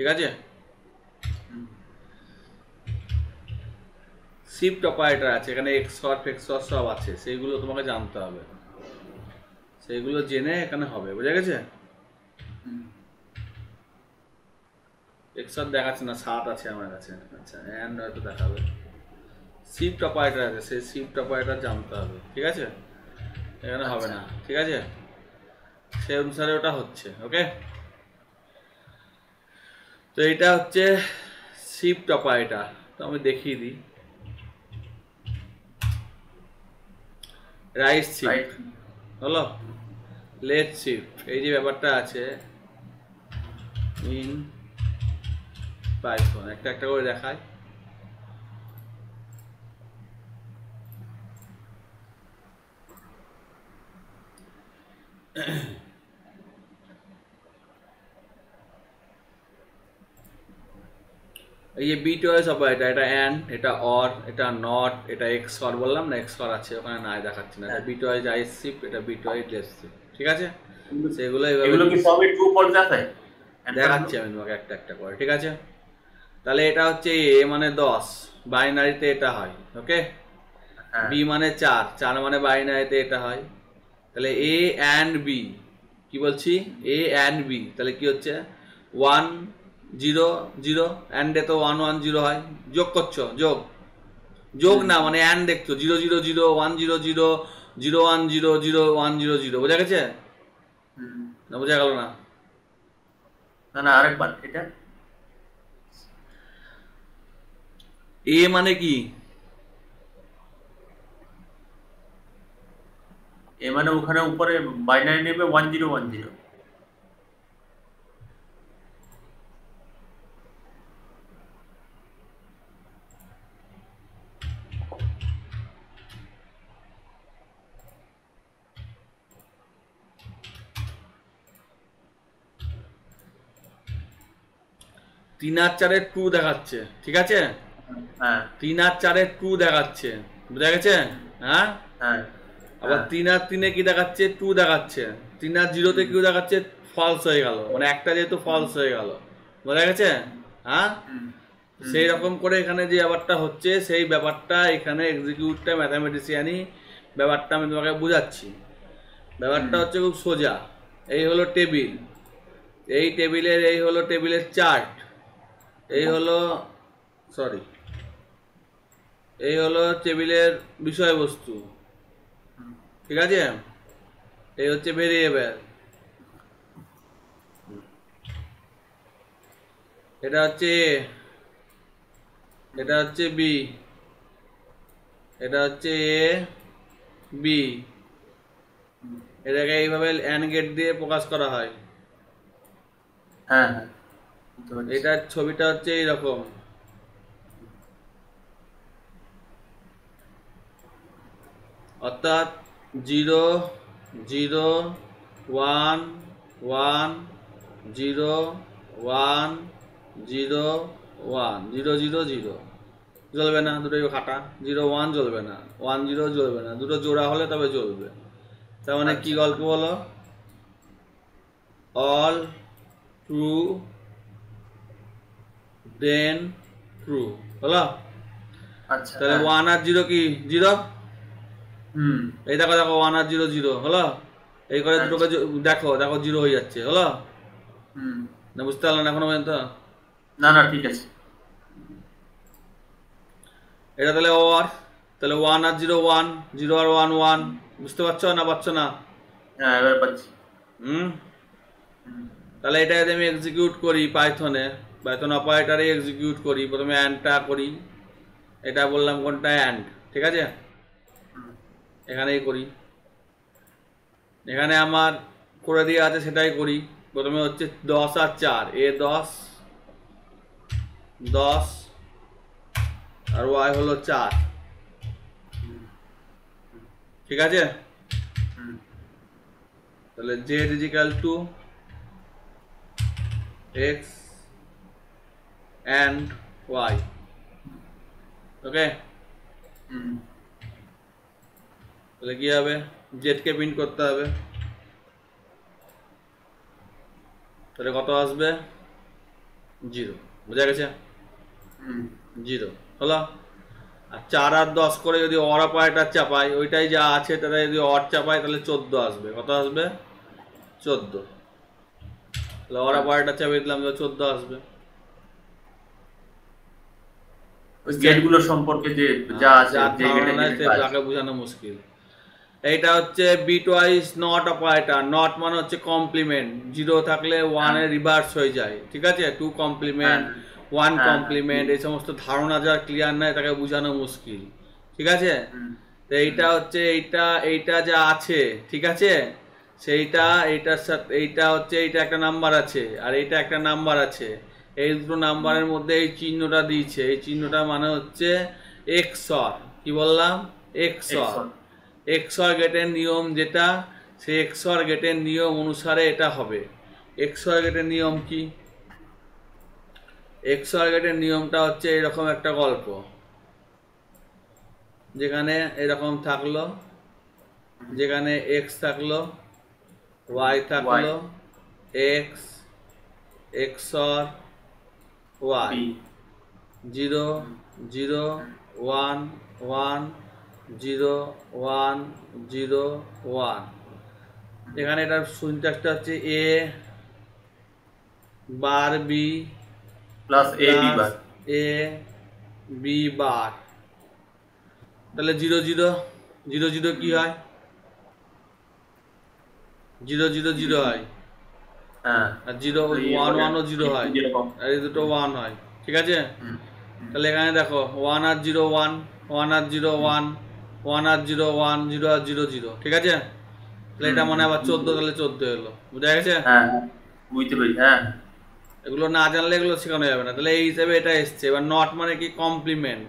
ঠিক আছে শিফট অপারেটর আছে এখানে এক্স ফেক্সর সব আছে সেইগুলো তোমাকে জানতে হবে সেইগুলো জেনে এখানে হবে বুঝা গেছে এক্সার দেখাচ্ছে না সাত আছে আমার কাছে আচ্ছা অ্যান্ড হয়তো দেখাবে শিফট অপারেটার আছে সেই শিফট অপারেটার জানতে হবে ঠিক আছে এখানে হবে না আচ্ছা। ঠিক আছে সেই অনুসারে ওটা হচ্ছে ওকে তো এটা হচ্ছে শিফট অপারেটার তো আমি দেখিয়ে দিই রাইট শিফট হলো লেট শিফট এই যে ব্যাপারটা আছে ইন বাইশ একটা একটা করে দেখায় এই যে বি টয়েস অপারেটর এটা অ্যান এটা অর এটা নট এটা এক্স অর বললাম না এক্স অর আছে ওখানে নাই দেখাচ্ছি না এটা বি টয়েস আই শিফট এটা বি টয়েস লেফট ঠিক আছে সেগুলো এগুলো কি সবই ট্রু পড় দেখাচ্ছি আমি তোমাকে একটা একটা করে ঠিক আছে তাহলে এটা হচ্ছে এ মানে দশ বাইনারিতে এটা হয় ওকে বি হ্যাঁ। মানে চার চার মানে বাইনারিতে এটা হয় তাহলে এ অ্যান্ড বি কি বলছি এ অ্যান্ড বি তাহলে কি হচ্ছে ওয়ান জিরো জিরো অ্যান্ডে তো ওয়ান ওয়ান জিরো হয় যোগ করছো যোগ যোগ না মানে অ্যান্ড দেখছো zero zero zero one zero zero zero one zero zero one zero zero বোঝা গেছে না বোঝা গেল না না আরেকবার এটা এ মানে কি এ মানে ওখানে উপরে বাইনারি নেবে ওয়ান জিরো ওয়ান জিরো তিন আর চারের টু দেখাচ্ছে ঠিক আছে হ্যাঁ তিন আর চারে টু দেখাচ্ছে বুঝা গেছে হ্যাঁ হ্যাঁ আবার হ্যাঁ। তিন আর তিনে কি দেখাচ্ছে টু দেখাচ্ছে তিন আর জিরোতে কি দেখাচ্ছে ফলস হয়ে গেল মানে একটা যেহেতু ফলস হয়ে গেল বোঝা গেছে হ্যাঁ সেই রকম করে এখানে যে ব্যাপারটা হচ্ছে সেই ব্যাপারটা এখানে এক্সিকিউটটা ম্যাথামেটিসিয়ানি ব্যাপারটা আমি তোমাকে বোঝাচ্ছি ব্যাপারটা হচ্ছে খুব সোজা এই হলো টেবিল এই টেবিলের এই হলো টেবিলের চার্ট এই হলো সরি এই হলো টেবিলের বিষয়বস্তু ঠিক আছে এই হচ্ছে ভেরিয়েবল এটা হচ্ছে এ এটা হচ্ছে বি এটা হচ্ছে এ বি এটাকে এইভাবে অ্যান গেট দিয়ে প্রকাশ করা হয় হ্যাঁ হ্যাঁ এটার ছবিটা হচ্ছে এইরকম অর্থাৎ zero zero one one zero one zero one zero zero zero জ্বলবে না দুটোই খাটা জিরো ওয়ান জ্বলবে না ওয়ান জিরো জ্বলবে না দুটো জোড়া হলে তবে জ্বলবে তার মানে কী আচ্ছা। গল্প বলো অল ট্রু দেন ট্রু হলো আচ্ছা তাহলে হ্যাঁ। ওয়ান আর জিরো কি জিরো এই দেখো দেখো ওয়ান আর জিরো জিরো হলো এই করে আচ্ছা। দুটোকে দেখো দেখো জিরো হয়ে যাচ্ছে হলো না বুঝতে পারলাম এখনো পর্যন্ত না না ঠিক আছে এটা তাহলে ও আর তাহলে ওয়ান আর জিরো ওয়ান জিরো আর ওয়ান ওয়ান বুঝতে পারছো না পারছো না হ্যাঁ এবার পাচ্ছি হুম তাহলে এটা যদি আমি এক্সিকিউট করি পাইথনে পাইথন অপারেটারে এক্সিকিউট করি প্রথমে অ্যান্ডটা করি এটা বললাম কোনটা অ্যান্ড ঠিক আছে এখানেই করি এখানে আমার করে দিয়ে আছে সেটাই করি প্রথমে হচ্ছে দশ আর চার এ দশ দশ আর ওয়াই হলো চার ঠিক আছে তাহলে জে ডিজিক্যাল to X and Y okay তাহলে কি হবে কে প্রিন্ট করতে হবে তাহলে কত আসবে জিরো বোঝা গেছে জিরো হলো আর চার আর দশ করে যদি অর অপারেটার চাপাই ওইটাই যা আছে তাহলে যদি অর চাপাই তাহলে চোদ্দ আসবে কত আসবে চোদ্দ তাহলে অর অপারেটার চাপিয়ে দিলাম চোদ্দ আসবে গেটগুলো সম্পর্কে যে যা হ্যাঁ, আছে যাকে বোঝানো মুশকিল এটা হচ্ছে বিটওয়াইজ নট অপারেটর নট মানে হচ্ছে কমপ্লিমেন্ট জিরো থাকলে ওয়ানের হ্যাঁ। রিভার্স হয়ে যায় ঠিক আছে টু কমপ্লিমেন্ট ওয়ান কমপ্লিমেন্ট এই সমস্ত ধারণা যা ক্লিয়ার নাই তাকে বোঝানো মুশকিল ঠিক আছে তো এইটা হচ্ছে এইটা এইটা যা আছে ঠিক আছে সেইটা এইটার সাথে এইটা হচ্ছে এইটা একটা নাম্বার আছে আর এইটা একটা নাম্বার আছে এই দুটো নাম্বারের মধ্যে এই চিহ্নটা দিয়েছে এই চিহ্নটা মানে হচ্ছে এক্সর কি বললাম এক্সর এক্সর গেটের নিয়ম যেটা সেই এক্সর গেটের নিয়ম অনুসারে এটা হবে এক্সর গেটের নিয়ম কি এক্সর গেটের নিয়মটা হচ্ছে এরকম একটা গল্প যেখানে এরকম থাকলো যেখানে এক্স থাকলো ওয়াই থাকলো X xor Y zero zero one one zero one zero one এখানে এটার সুইন্টাক্সটা হচ্ছে A bar B plus A B bar A B bar তাহলে জিরো জিরো জিরো জিরো কি হয় জিরো জিরো জিরো হয় হ্যাঁ। আর জিরো ওয়ান ওয়ান ও জিরো হয় আর এই দুটো ওয়ান হয় ঠিক আছে তাহলে এখানে দেখো ওয়ান আর জিরো ওয়ান ওয়ান আর জিরো ওয়ান ওয়ান আর জিরো ওয়ান জিরো আর জিরো জিরো ঠিক আছে তাহলে এটা মনে আবার চোদ্দ তাহলে চোদ্দ এলো বুঝা গেছে হ্যাঁ, হ্যাঁ। হ্যাঁ। এগুলো না জানলে এগুলো শেখানো যাবে না তাহলে এই হিসাবে এটা এসছে এবার নট মানে কি কমপ্লিমেন্ট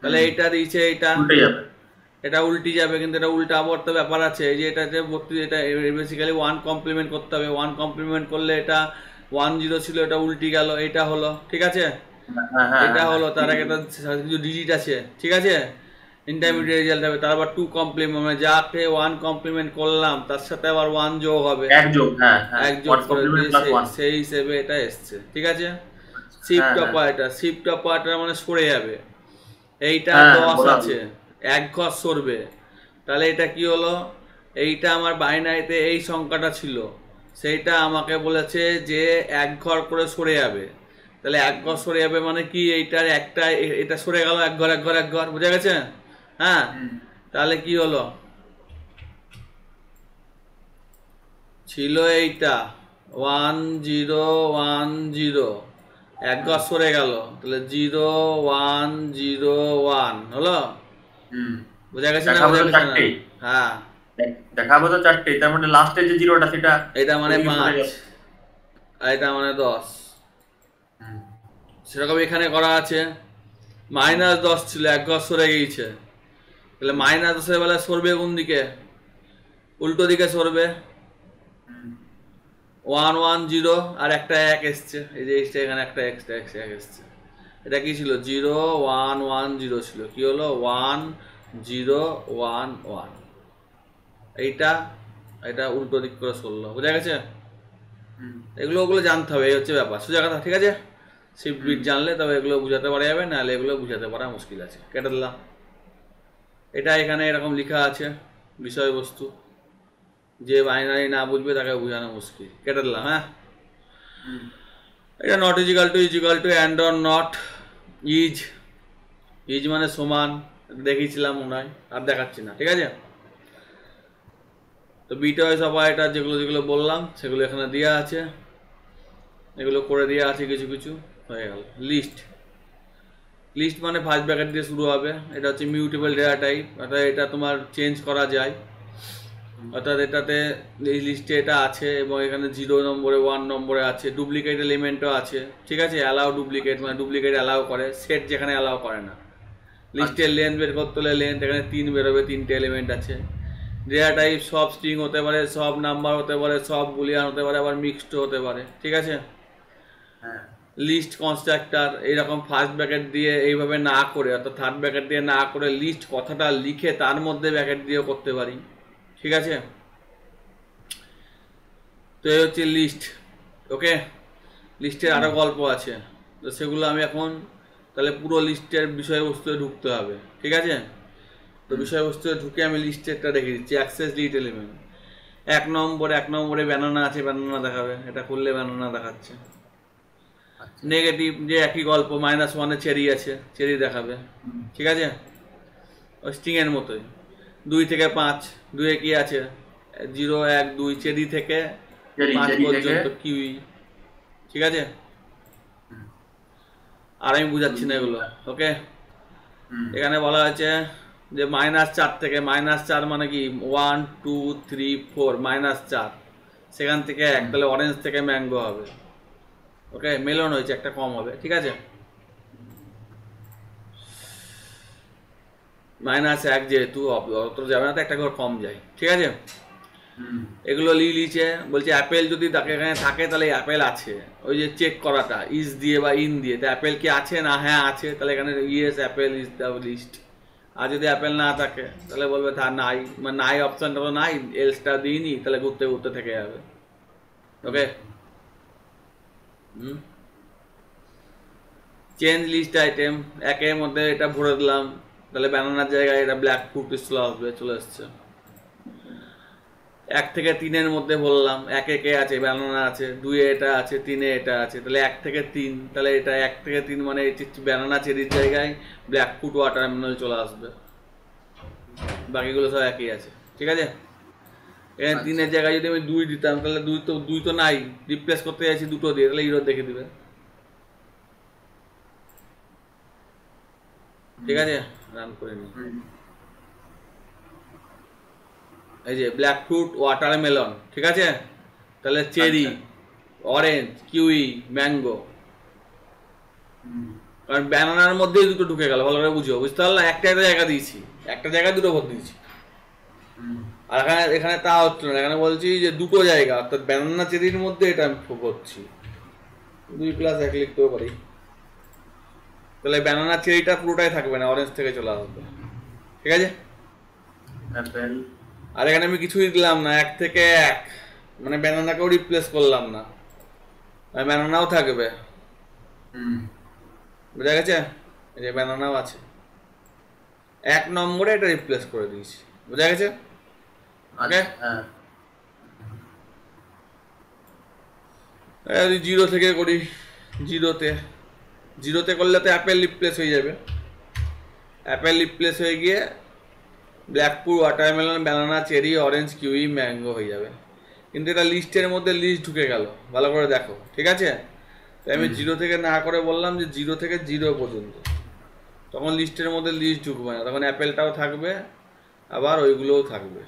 তাহলে এটা দিয়েছে এটা এটা উল্টি যাবে কিন্তু এটা উল্টা আবার তো ব্যাপার আছে যে এটা যে বত্রিশ এটা বেসিক্যালি ওয়ান কমপ্লিমেন্ট করতে হবে ওয়ান কমপ্লিমেন্ট করলে এটা ওয়ান জিরো ছিল এটা উল্টি গেল এটা হলো ঠিক আছে এটা হলো তার আগে একটা কিছু ডিজিট আছে ঠিক আছে ইন্টারমিডিয়েট রেজাল্ট হবে তার আবার টু কমপ্লিমেন্ট মানে যা খেয়ে ওয়ান কমপ্লিমেন্ট করলাম তার সাথে আবার ওয়ান যোগ হবে এক যোগ হ্যাঁ, হ্যাঁ এক যোগ সেই হিসেবে এটা এসছে ঠিক আছে শিফট অপারেটর শিফট অপারেটর মানে সরে যাবে এইটা দশ হ্যাঁ, আছে এক ঘর সরবে তাহলে এটা কি হলো এইটা আমার বাইনারিতে এই সংখ্যাটা ছিল সেইটা আমাকে বলেছে যে এক ঘর করে সরে যাবে তাহলে এক ঘর সরে যাবে মানে কি এইটার একটা এটা সরে গেল এক ঘর এক ঘর এক ঘর বুঝা গেছে হ্যাঁ তাহলে কি হলো ছিল এইটা ওয়ান জিরো ওয়ান জিরো এক গজ সরে গেল তাহলে জিরো ওয়ান জিরো ওয়ান হলো বোঝা গেছে না বোঝা গেছে না হ্যাঁ দেখাবো তো চারটে তার মানে লাস্টে যে জিরোটা সেটা এটা মানে পাঁচ আর এটা মানে দশ সেরকম এখানে করা আছে মাইনাস দশ ছিল এক গজ সরে গিয়েছে তাহলে মাইনাস দশের বেলা সরবে কোন দিকে উল্টো দিকে সরবে ওয়ান ওয়ান জিরো আর একটা এক এসছে এই যে এসছে এখানে একটা এক্সট্রা এক এসছে এটা কি ছিল জিরো ওয়ান ওয়ান জিরো ছিল কি হলো ওয়ান জিরো ওয়ান ওয়ান এইটা এটা উল্টো দিক করে সরলো বোঝা গেছে এগুলো ওগুলো জানতে হবে এই হচ্ছে ব্যাপার সোজা কথা ঠিক আছে শিফট বিট জানলে তবে এগুলো বুঝাতে পারা যাবে নাহলে এগুলো বুঝাতে পারা মুশকিল আছে কেটে দিলাম এটা এখানে এরকম লেখা আছে বিষয়বস্তু যে বাইনারি না বুঝবে তাকে বোঝানো মুশকিল কেটে দিলাম হ্যাঁ এটা not equal to equal to and on not is is মানে সমান দেখিয়েছিলাম মনে হয় আর দেখাচ্ছি না ঠিক আছে তো সবাই এটা যেগুলো যেগুলো বললাম সেগুলো এখানে দেওয়া আছে এগুলো করে দেওয়া আছে কিছু কিছু হয়ে গেল লিস্ট লিস্ট মানে ফার্স্ট ব্র্যাকেট দিয়ে শুরু হবে এটা হচ্ছে মিউটেবল ডেটা টাইপ অর্থাৎ এটা তোমার চেঞ্জ করা যায় অর্থাৎ এটাতে এই লিস্টে এটা আছে এবং এখানে জিরো নম্বরে ওয়ান নম্বরে আছে ডুপ্লিকেট এলিমেন্টও আছে ঠিক আছে অ্যালাউ ডুপ্লিকেট মানে ডুপ্লিকেট অ্যালাউ করে সেট যেখানে অ্যালাউ করে না লিস্টের লেন্থ বের করতে হলে লেন্থ এখানে তিন বেরোবে তিনটে এলিমেন্ট আছে ডেটা টাইপ সব স্ট্রিং হতে পারে সব নাম্বার হতে পারে সব বুলিয়ান হতে পারে আবার মিক্সড হতে পারে ঠিক আছে হ্যাঁ লিস্ট কনস্ট্রাক্টার এইরকম ফার্স্ট ব্যাকেট দিয়ে এইভাবে না করে অর্থাৎ থার্ড ব্যাকেট দিয়ে না করে লিস্ট কথাটা লিখে তার মধ্যে ব্যাকেট দিয়েও করতে পারি ঠিক আছে তো এই হচ্ছে লিস্ট ওকে লিস্টের আরও গল্প আছে তো সেগুলো আমি এখন তাহলে পুরো লিস্টের বিষয়বস্তু ঢুকতে হবে ঠিক আছে তো বিষয়বস্তু ঢুকে আমি লিস্টে একটা রেখে দিচ্ছি অ্যাক্সেস লিট এলিমেন্ট এক নম্বরে এক নম্বরে ব্যানানা আছে ব্যানানা দেখাবে এটা খুললে ব্যানানা দেখাচ্ছে নেগেটিভ আচ্ছা। যে একই গল্প মাইনাস ওয়ানে চেরি আছে চেরি দেখাবে ঠিক আছে ওই এর মতোই দুই থেকে পাঁচ দুয়ে কি আছে জিরো এক দুই চেরি থেকে পাঁচ পর্যন্ত কিউই ঠিক আছে আর আমি বুঝাচ্ছি না এগুলো ওকে এখানে বলা হয়েছে যে মাইনাস চার থেকে মাইনাস চার মানে কি one two three four minus চার সেখান থেকে এক তাহলে অরেঞ্জ থেকে ম্যাঙ্গো হবে ওকে মেলন হয়েছে একটা কম হবে ঠিক আছে মাইনাস এক যেহেতু অত যাবে না তো একটা ঘর কম যায় ঠিক আছে এগুলো লি বলছে অ্যাপেল যদি তাকে এখানে থাকে তাহলে অ্যাপেল আছে ওই যে চেক করাটা ইস দিয়ে বা ইন দিয়ে তো অ্যাপেল কি আছে না হ্যাঁ আছে তাহলে এখানে yes apple is the list আর যদি অ্যাপেল না থাকে তাহলে বলবে তা নাই মানে নাই অপশানটা তো নাই এলসটা দিইনি তাহলে ঘুরতে ঘুরতে থেকে যাবে okay hmm change list item একের মধ্যে এটা ভরে দিলাম তাহলে ব্যানানার জায়গায় এটা ব্ল্যাক ফুট পিস্তল আসবে চলে এসছে এক থেকে তিনের মধ্যে বললাম এক একে আছে ব্যানানা আছে দুয়ে এটা আছে তিনে এটা আছে তাহলে এক থেকে তিন তাহলে এটা এক থেকে তিন মানে ব্যানানা চেরির জায়গায় ব্ল্যাক ওয়াটার ওয়াটারমেলন চলে আসবে বাকিগুলো সব একই আছে ঠিক আছে এখানে আচ্ছা, তিনের আচ্ছা। জায়গায় যদি আমি দুই দিতাম তাহলে দুই তো দুই তো নাই রিপ্লেস করতে চাইছি দুটো দিয়ে তাহলে ইরো দেখে দিবে ঠিক আছে রান করে নিই এই যে ব্ল্যাক ফ্রুট ওয়াটারমেলন ঠিক আছে তাহলে চেরি অরেঞ্জ কিউই ম্যাঙ্গো কারণ ব্যানানার মধ্যেই দুটো ঢুকে গেল ভালো করে বুঝো বুঝতে পারলাম একটা একটা জায়গা দিয়েছি একটা জায়গায় দুটো ভোট দিয়েছি আর এখানে এখানে তা হচ্ছিল না এখানে বলছি যে দুটো জায়গা অর্থাৎ ব্যানানা চেরির মধ্যে এটা আমি করছি দুই প্লাস এক লিখতেও পারি তাহলে ব্যানানা চেরিটা পুরোটাই থাকবে না অরেঞ্জ থেকে চলে আসবে ঠিক আছে আর এখানে আমি কিছুই দিলাম না এক থেকে এক মানে ব্যানানাকেও রিপ্লেস করলাম না ব্যানানাও থাকবে বুঝা গেছে যে ব্যানানাও আছে এক নম্বরে এটা রিপ্লেস করে দিয়েছি বুঝা গেছে ওকে হ্যাঁ, হ্যাঁ জিরো থেকে করি জিরোতে জিরোতে করলে তো অ্যাপেল রিপ্লেস হয়ে যাবে অ্যাপেল রিপ্লেস হয়ে গিয়ে ব্ল্যাকপুর watermelon banana cherry orange kiwi mango হয়ে যাবে কিন্তু এটা লিস্টের মধ্যে লিস্ট ঢুকে গেল ভালো করে দেখো ঠিক আছে তাই আমি জিরো থেকে না করে বললাম যে জিরো থেকে জিরো পর্যন্ত তখন লিস্টের মধ্যে লিস্ট ঢুকবে না তখন অ্যাপেলটাও থাকবে আবার ওইগুলোও থাকবে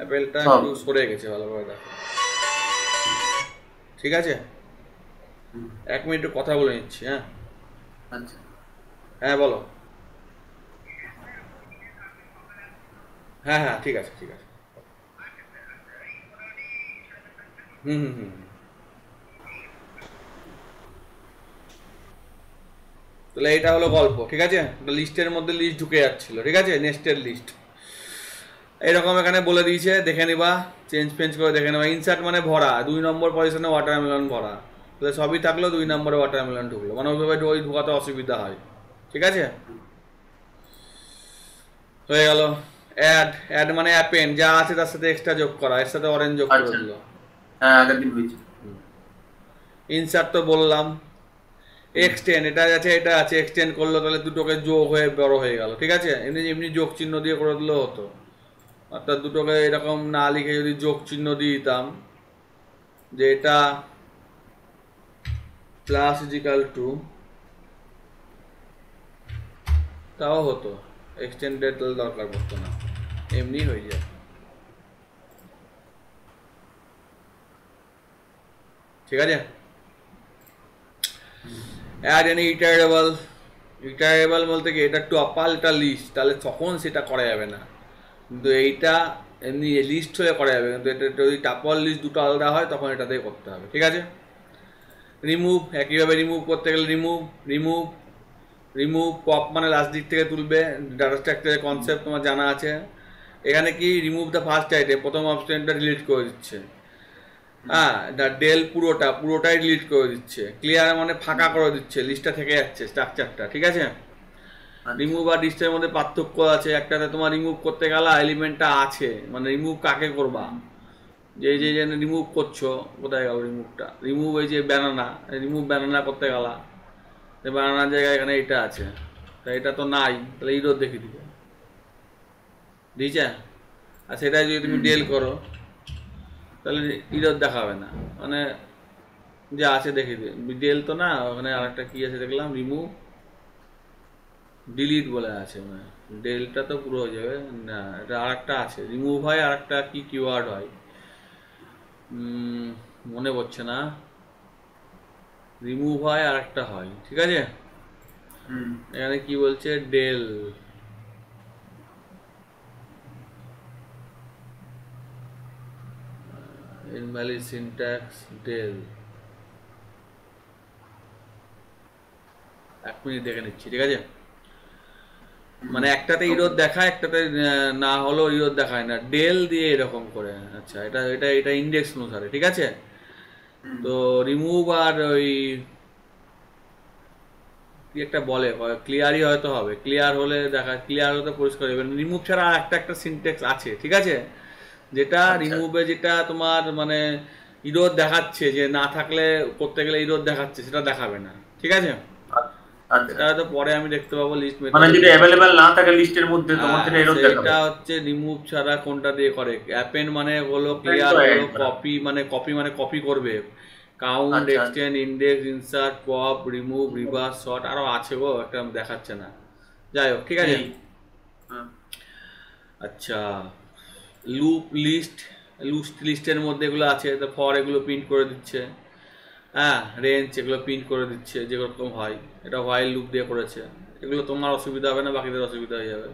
অ্যাপেলটা একটু সরে গেছে ভালোভাবে দেখো ঠিক আছে এক মিনিট কথা বলে নিচ্ছি হ্যাঁ আচ্ছা হ্যাঁ বলো হ্যাঁ হ্যাঁ ঠিক আছে ঠিক আছে হুম হুম হুম তাহলে এটা হলো গল্প ঠিক আছে লিস্টের মধ্যে লিস্ট ঢুকে যাচ্ছিল ঠিক আছে নেক্সটের লিস্ট এরকম এখানে বলে দিয়েছে দেখে নিবা চেঞ্জ ফেঞ্জ করে দেখে নেবা ইনসার্ট মানে ভরা দুই নম্বর পজিশনে ওয়াটারমেলন ভরা তাহলে সবই থাকলেও দুই নম্বরে ওয়াটারমেলন ঢুকলো মানে ওইভাবে ওই ঢুকাতে অসুবিধা হয় ঠিক আছে হয়ে গেল অ্যাড অ্যাড মানে অ্যাপেন যা আছে তার সাথে এক্সট্রা যোগ করা এর সাথে অরেঞ্জ যোগ করে আচ্ছা। দিল হ্যাঁ ইনসার্ট তো বললাম এক্সটেন্ড এটা আছে এটা আছে এক্সটেন্ড করলো তাহলে দুটোকে যোগ হয়ে বড় হয়ে গেল ঠিক আছে এমনি এমনি যোগ চিহ্ন দিয়ে করে দিলেও হতো অর্থাৎ দুটোকে এরকম না লিখে যদি যোগ চিহ্ন দিয়ে দিতাম যে এটা প্লাস ইজিক্যাল টু তাও হতো এক্সটেন্ডেড দরকার পড়তো না এমনি হয়ে যায় ঠিক আছে অ্যাড এন ইটারেবল ইটারেবল বলতে কি এটা একটু অপাল্টা লিস্ট তাহলে তখন সেটা করা যাবে না কিন্তু এইটা এমনি লিস্ট হয়ে করা যাবে কিন্তু এটা যদি টাপল লিস্ট দুটো আলাদা হয় তখন এটা দিয়ে করতে হবে ঠিক আছে রিমুভ একইভাবে রিমুভ করতে গেলে রিমুভ রিমুভ রিমুভ পপ মানে লাস্ট দিক থেকে তুলবে ডাটা স্ট্রাকচারের কনসেপ্ট তোমার জানা আছে এখানে কি রিমুভ দ্য ফার্স্ট আইটেম প্রথম অপশনটা ডিলিট করে দিচ্ছে হ্যাঁ ডেল পুরোটা পুরোটাই ডিলিট করে দিচ্ছে ক্লিয়ার মানে ফাঁকা করে দিচ্ছে লিস্টটা থেকে যাচ্ছে স্ট্রাকচারটা ঠিক আছে রিমুভ আর ডিস্টের মধ্যে পার্থক্য আছে একটাতে তোমার রিমুভ করতে গেলে এলিমেন্টটা আছে মানে রিমুভ কাকে করবা যে যে যে রিমুভ করছো কোথায় গেল রিমুভটা রিমুভ এই যে ব্যানানা রিমুভ ব্যানানা করতে গেলা ব্যানানার জায়গায় এখানে এটা আছে তা এটা তো নাই তাহলে ইরোর দেখে দিবে বুঝছে আর সেটা যদি তুমি ডেল করো তাহলে ইরোর দেখাবে না মানে যে আছে দেখে দিবে ডেল তো না ওখানে আর একটা কী আছে দেখলাম রিমুভ ডিলিট বলে আছে মানে ডেলটা তো পুরো হয়ে যাবে না এটা আর একটা আছে রিমুভ হয় আর একটা কি কিওয়ার্ড হয় মনে পড়ছে না রিমুভ হয় আর একটা হয় ঠিক আছে এখানে কি বলছে ডেল ইনভ্যালি syntax ডেল এক মিনিট দেখে নিচ্ছি ঠিক আছে মানে একটাতে ইরোদ দেখায় একটাতে না হলেও ইরোদ দেখায় না ডেল দিয়ে এরকম করে আচ্ছা এটা এটা এটা ইন্ডেক্স অনুসারে ঠিক আছে তো রিমুভ আর ওই কি একটা বলে ক্লিয়ারই হয়তো হবে ক্লিয়ার হলে দেখা ক্লিয়ার হলে তো পরিষ্কার হবে রিমুভ মানে ছাড়া আর একটা একটা সিনটেক্স আছে ঠিক আছে যেটা রিমুভে আচ্ছা। যেটা তোমার মানে ইরোদ দেখাচ্ছে যে না থাকলে করতে গেলে ইরোদ দেখাচ্ছে সেটা দেখাবে না ঠিক আছে কপি আচ্ছা। মানে হ্যাঁ, মানে মানে। করবে কাউন্ট রিমুভ রিভার্স শর্ট আরো আছে গো একটা দেখাচ্ছে না যাই হোক ঠিক আছে আচ্ছা লুপ লিস্ট লুস্ট লিস্টের মধ্যে এগুলো আছে ফর এগুলো প্রিন্ট করে দিচ্ছে হ্যাঁ রেঞ্জ এগুলো প্রিন্ট করে দিচ্ছে যেরকম হয় এটা হোয়াইল লুক দিয়ে করেছে এগুলো তোমার অসুবিধা হবে না বাকিদের অসুবিধা হয়ে যাবে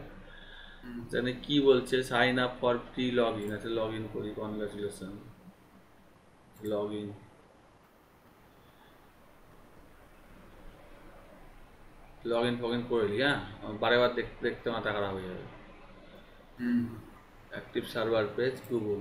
জানি কি বলছে sign up for free log in আছে লগ ইন করি congratulation log in log in log in করে নি হ্যাঁ বারে বার দেখতে দেখতে মাথা খারাপ হয়ে যাবে অ্যাক্টিভ সার্ভার পেজ গুগল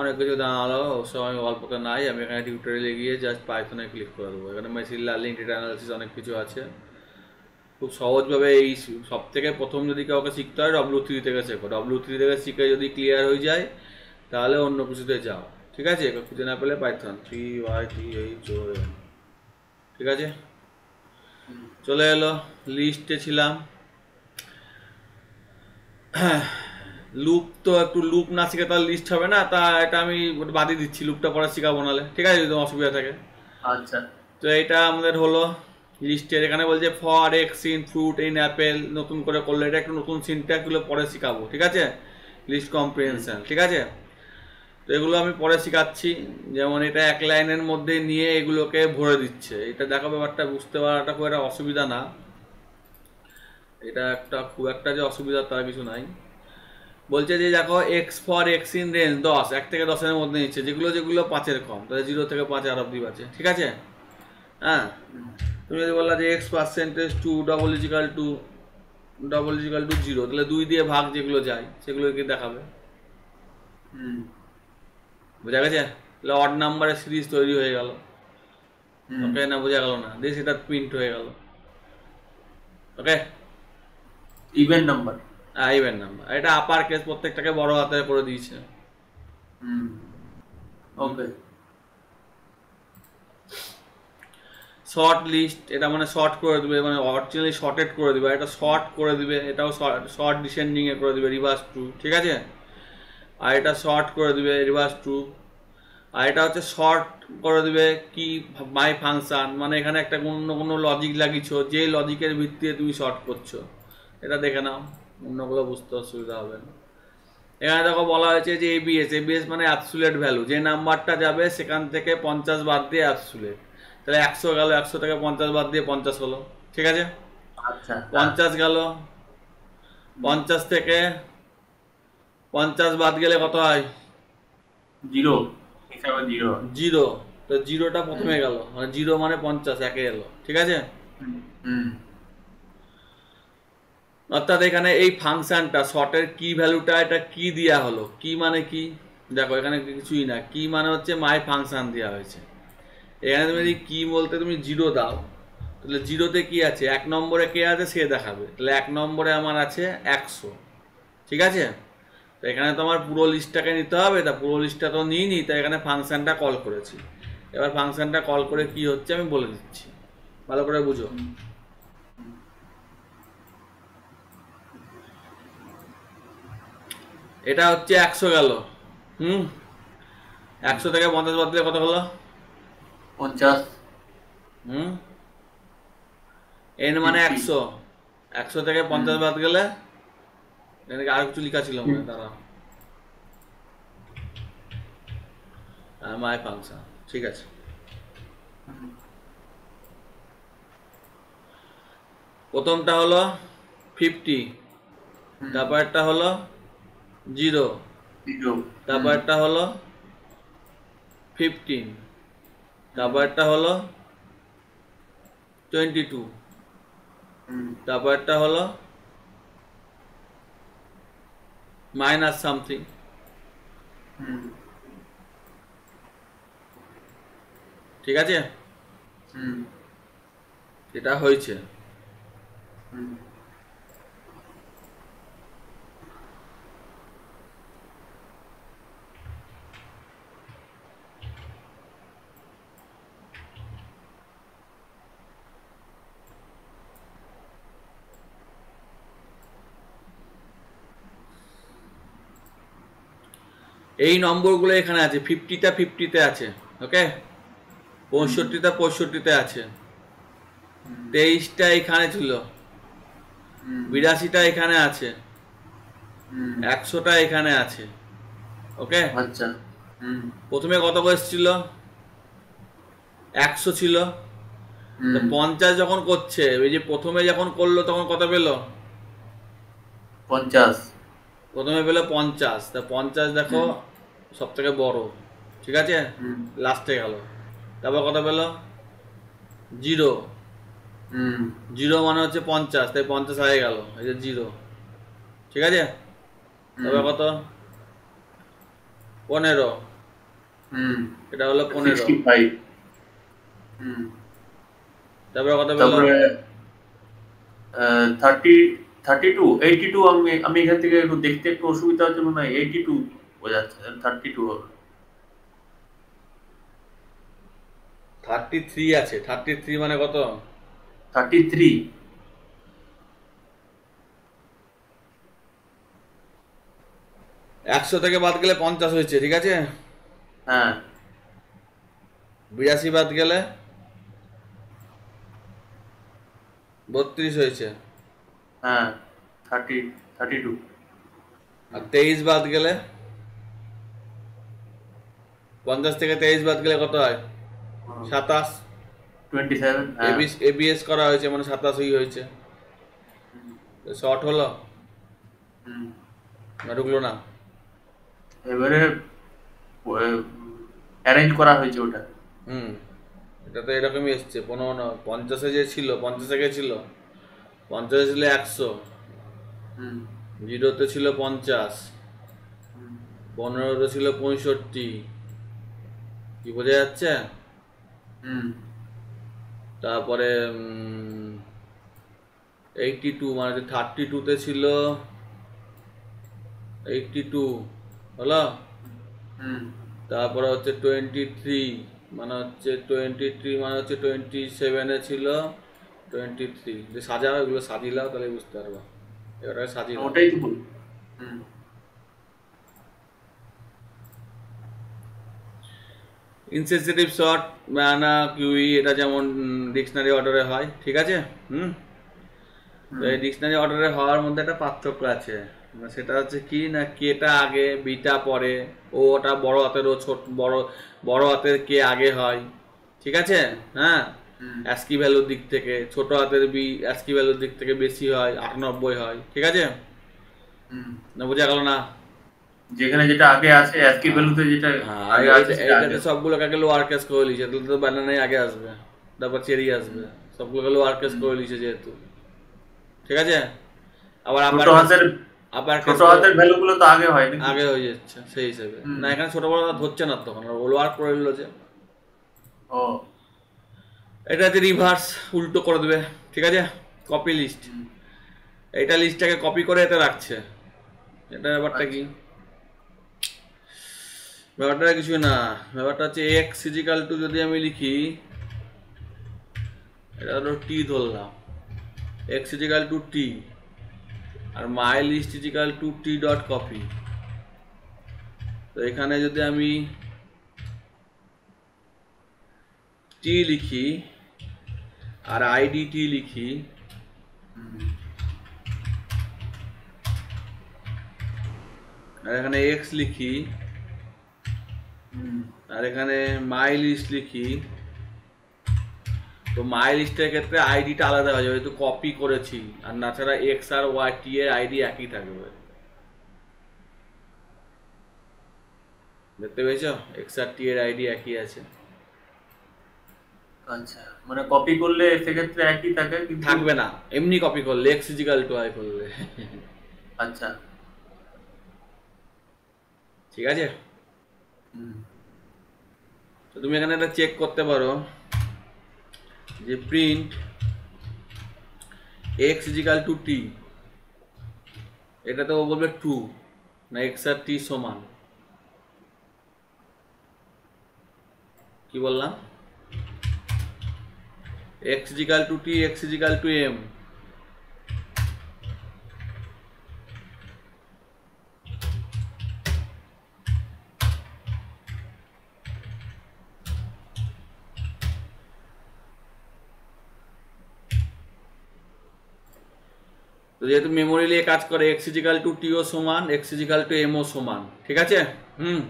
অনেক কিছু দাঁড়ালো সব আমি গল্পটা নাই আমি এখানে টিউটোরিয়ালে গিয়ে জাস্ট পাইথনে ক্লিক করে দেবো এখানে মেশিন লার্নিং ডেটা অ্যানালিসিস অনেক কিছু আছে খুব সহজভাবে এই সব থেকে প্রথম যদি কাউকে শিখতে হয় ডব্লু থ্রি থেকে শেখো ডব্লু থ্রি থেকে শিখে যদি ক্লিয়ার হয়ে যায় তাহলে অন্য কিছুতে যাও ঠিক আছে খুঁজে না পেলে পাইথন থ্রি ওয়াই থ্রি এই ঠিক আছে চলে এলো লিস্টে ছিলাম লুপ তো একটু লুপ না শিখে তাহলে লিস্ট হবে না তা এটা আমি বাদই দিচ্ছি লুপটা পরে শিখাবো নাহলে ঠিক আছে যদি অসুবিধা থাকে আচ্ছা তো এটা আমাদের হলো লিস্টের এখানে বলছে for x in fruit in apple নতুন করে করলে এটা একটু নতুন সিনট্যাকগুলো পরে শেখাবো ঠিক আছে লিস্ট কম্প্রিহেনশন ঠিক আছে তো এগুলো আমি পরে শেখাচ্ছি যেমন এটা এক লাইনের মধ্যে নিয়ে এগুলোকে ভরে দিচ্ছে এটা দেখা ব্যাপারটা বুঝতে পারাটা খুব একটা অসুবিধা না এটা একটা খুব একটা যে অসুবিধা তার কিছু নাই বলছে যে দেখো x for x in range দশ এক থেকে দশের মধ্যে নিচ্ছে যেগুলো যেগুলো পাঁচের কম তাহলে জিরো থেকে পাঁচ আর অব্দি পাচ্ছে ঠিক আছে হ্যাঁ তুমি যদি বললা যে x percentage two double equal to double equal to zero তাহলে দুই দিয়ে ভাগ যেগুলো যায় সেগুলোকে দেখাবে বোঝা গেছে তাহলে অড নাম্বারের সিরিজ তৈরি হয়ে গেল ওকে না বোঝা গেল না দিয়ে সেটা প্রিন্ট হয়ে গেল ওকে ইভেন্ট নাম্বার আইবেন নাম্বার এটা আপার কেস প্রত্যেকটাকে বড় হাতে করে দিয়েছে হুম ওকে শর্ট লিস্ট এটা মানে শর্ট করে দিবে মানে অরিজিনালি শর্টেড করে দিবে এটা শর্ট করে দিবে এটাও শর্ট ডিসেন্ডিংয়ে করে দিবে রিভার্স টু ঠিক আছে আর এটা শর্ট করে দিবে রিভার্স টু আর এটা হচ্ছে শর্ট করে দিবে কি মাই ফাংশান মানে এখানে একটা অন্য কোনো লজিক লাগিয়েছো যে লজিকের ভিত্তিতে তুমি শর্ট করছো এটা দেখে নাও অন্যগুলো বুঝতে অসুবিধা হবে না এখানে দেখো বলা হয়েছে যে এবিএস এবিএস মানে অ্যাপসুলেট ভ্যালু যে নাম্বারটা যাবে সেখান থেকে পঞ্চাশ বাদ দিয়ে অ্যাপসুলেট তাহলে একশো গেল একশো থেকে পঞ্চাশ বাদ দিয়ে পঞ্চাশ হলো ঠিক আছে আচ্ছা। পঞ্চাশ গেল পঞ্চাশ থেকে পঞ্চাশ বাদ গেলে কত হয় জিরো জিরো জিরো তো জিরোটা প্রথমে গেল মানে জিরো মানে পঞ্চাশ একে এলো ঠিক আছে অর্থাৎ এখানে এই ফাংশানটা শর্টের কি ভ্যালুটা এটা কি দেওয়া হলো কি মানে কি দেখো এখানে কিছুই না কি মানে হচ্ছে মাই ফাংশান দেওয়া হয়েছে এখানে তুমি যদি কি বলতে তুমি জিরো দাও তাহলে জিরোতে কি আছে এক নম্বরে কে আছে সে দেখাবে তাহলে এক নম্বরে আমার আছে একশো ঠিক আছে তো এখানে তো আমার পুরো লিস্টটাকে নিতে হবে তা পুরো লিস্টটা তো নিই নি তাই এখানে ফাংশানটা কল করেছি এবার ফাংশানটা কল করে কি হচ্ছে আমি বলে দিচ্ছি ভালো করে বুঝো এটা হচ্ছে একশো গেল হুম একশো থেকে পঞ্চাশ বাদ দিলে কত হলো পঞ্চাশ হুম এন মানে একশো একশো থেকে পঞ্চাশ বাদ গেলে আর কিছু লিখা ছিল তারা মাই ফাংশন ঠিক আছে প্রথমটা হলো ফিফটি তারপরটা হলো জিরো তারপরটা হলো ফিফটিন তারপরটা হলো টোয়েন্টি টু তারপরটা হলো মাইনাস সামথিং ঠিক আছে এটা হয়েছে এই নম্বরগুলো এখানে আছে ফিফটিটা ফিফটিতে আছে ওকে পঁয়ষট্টিটা পঁয়ষট্টিতে আছে তেইশটা এখানে ছিল বিরাশিটা এখানে আছে একশোটা এখানে আছে ওকে আচ্ছা প্রথমে কত বয়স ছিল একশো ছিল পঞ্চাশ যখন করছে ওই যে প্রথমে যখন করলো তখন কত পেলো পঞ্চাশ প্রথমে পেলো পঞ্চাশ তা পঞ্চাশ দেখো সব থেকে বড় ঠিক আছে লাস্টে গেল তারপর কত পেলো জিরো জিরো মানে হচ্ছে পঞ্চাশ তাই পঞ্চাশ হয়ে গেল এই যে জিরো ঠিক আছে তারপর কত পনেরো এটা হলো পনেরো তারপরে কত পেলো thirty thirty two eighty two আমি আমি এখান থেকে একটু দেখতে একটু অসুবিধা হচ্ছে মনে হয় এইটি টু বোঝাচ্ছে থার্টি টু হবে থার্টি থ্রি আছে থার্টি থ্রি মানে কত থার্টি থ্রি একশো থেকে বাদ গেলে পঞ্চাশ হয়েছে ঠিক আছে হ্যাঁ বিরাশি বাদ গেলে বত্রিশ হয়েছে হ্যাঁ থার্টি থার্টি টু আর তেইশ বাদ গেলে পঞ্চাশ থেকে তেইশ বাদ গেলে কত হয় সাতাশ এবিএস হ্যাঁ। করা হয়েছে মানে সাতাশই হয়েছে শর্ট হলো না ঢুকলো না এবারে অ্যারেঞ্জ করা হয়েছে ওটা হুম এটা তো এরকমই এসছে পনেরো পঞ্চাশে যে ছিল পঞ্চাশে গে ছিল পঞ্চাশে ছিল একশো জিরোতে ছিল পঞ্চাশ পনেরোতে ছিল পঁয়ষট্টি কি বোঝা যাচ্ছে তারপরে এইটি টু মানে থার্টি টুতে ছিল এইটি টু হলো তারপরে হচ্ছে টোয়েন্টি থ্রি মানে হচ্ছে টোয়েন্টি থ্রি মানে হচ্ছে টোয়েন্টি সেভেনে ছিল টোয়েন্টি থ্রি সাজাও এগুলো সাজিলাও তাহলে বুঝতে পারবো এবারে সাজিল ওটাই তো হুম ইনসেন্সিটিভ শর্ট ম্যানা কিউই এটা যেমন ডিকশনারি অর্ডারে হয় ঠিক আছে হুম তো এই ডিকশনারি অর্ডারে হওয়ার মধ্যে একটা পার্থক্য আছে মানে সেটা হচ্ছে কি না কেটা আগে বিটা পরে ও ওটা বড় হাতের ও ছোট বড় বড় হাতের কে আগে হয় ঠিক আছে হ্যাঁ অ্যাস্কি ভ্যালুর দিক থেকে ছোট হাতের বি অ্যাসকি ভ্যালুর দিক থেকে বেশি হয় আটানব্বই হয় ঠিক আছে না বোঝা গেল না যেখানে যেটা আগে আছে অ্যাসকি ভ্যালুতে যেটা হ্যাঁ, আগে আছে এটাতে সবগুলো কাকে লোয়ার কেস করে লিছে তাহলে তো বানানোই আগে আসবে তারপর চেরি আসবে সবগুলো কাকে লোয়ার কেস করে লিছে যেহেতু ঠিক আছে আবার আবার হাতের আবার ছোট হাতের ভ্যালুগুলো তো আগে হয় নাকি আগে হয়ে যাচ্ছে সেই হিসেবে না এখানে ছোট বড় ধরছে না তখন আর লোয়ার করে নিল যে ও এটা যে রিভার্স উল্টো করে দেবে ঠিক আছে কপি লিস্ট এটা লিস্টটাকে কপি করে এটা রাখছে এটা ব্যাপারটা কি আচ্ছা। ব্যাপারটা কিছু না ব্যাপারটা হচ্ছে এক্স ফিজিক্যাল টু যদি আমি লিখি এটা হলো টি ধরলাম এক্স ফিজিক্যাল টু টি আর my list equal to t dot copy তো এখানে যদি আমি টি লিখি আর আইডি টি লিখি আর এখানে এক্স লিখি আর এখানে মাই লিস্ট লিখি তো মাই লিস্টের ক্ষেত্রে আইডিটা আলাদা হয়ে যাবে কপি করেছি আর তাছাড়া এক্স আর ওয়াই টি এর আইডি একই থাকবে দেখতে পেয়েছো এক্স আর টি এর আইডি একই আছে আচ্ছা মানে কপি করলে সেক্ষেত্রে একই থাকে কিন্তু থাকবে না এমনি কপি করলে এক্স ইজিক্যাল টু আই করলে আচ্ছা ঠিক আছে তো তুমি এখানে একটা চেক করতে পারো যে print x equal to t এটা তো বলবে টু না এক্স আর টি সমান কি বললাম x equal to t x equal to m যেহেতু মেমোরি নিয়ে কাজ করে এক্সিজিক্যাল টু টিও সমান এক্স এক্সিজিক্যাল টু এমও সমান ঠিক আছে হুম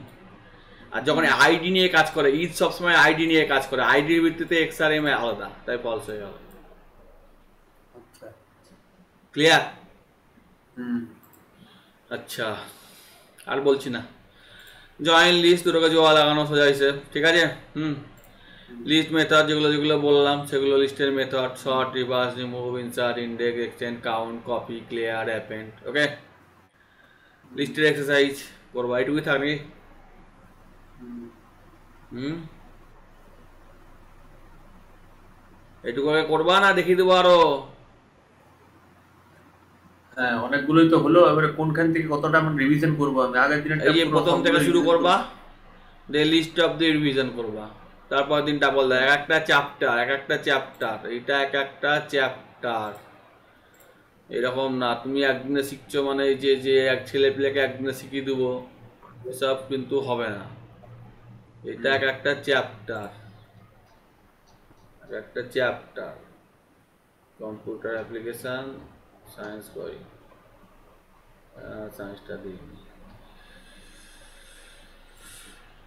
আর যখন আইডি নিয়ে কাজ করে ঈদ e সবসময় আইডি নিয়ে কাজ করে আইডির ভিত্তিতে এক্স আর এম আলাদা তাই ফলস হয়ে গেল ক্লিয়ার আচ্ছা।, আচ্ছা আর বলছি না জয়েন লিস্ট দুটোকে জোয়া লাগানো সোজা হিসেব ঠিক আছে হুম লিস্ট মেথড যেগুলো যেগুলো বললাম সেগুলো লিস্টের method sort reverse remove insert index extend count copy clear append okay লিস্টের এক্সারসাইজ করবো এইটুকুই থাকবে হুম এটুকু করবা না দেখিয়ে দেবো আরো হ্যাঁ অনেকগুলোই তো হলো এবারে কোনখান থেকে কতটা রিভিশন করবো আমি আগের দিনের প্রথম থেকে শুরু করবা the list of the revision করবা তারপর দিন ডাবল দেয় এক একটা চ্যাপ্টার এক একটা চ্যাপ্টার এটা এক একটা চ্যাপ্টার এরকম না তুমি একদিনে শিখছো মানে যে যে এক ছেলে পেলেকে একদিনে শিখিয়ে দেবো এসব কিন্তু হবে না এটা এক একটা চ্যাপ্টার একটা চ্যাপ্টার কম্পিউটার অ্যাপ্লিকেশান সায়েন্স করি সায়েন্সটা দিই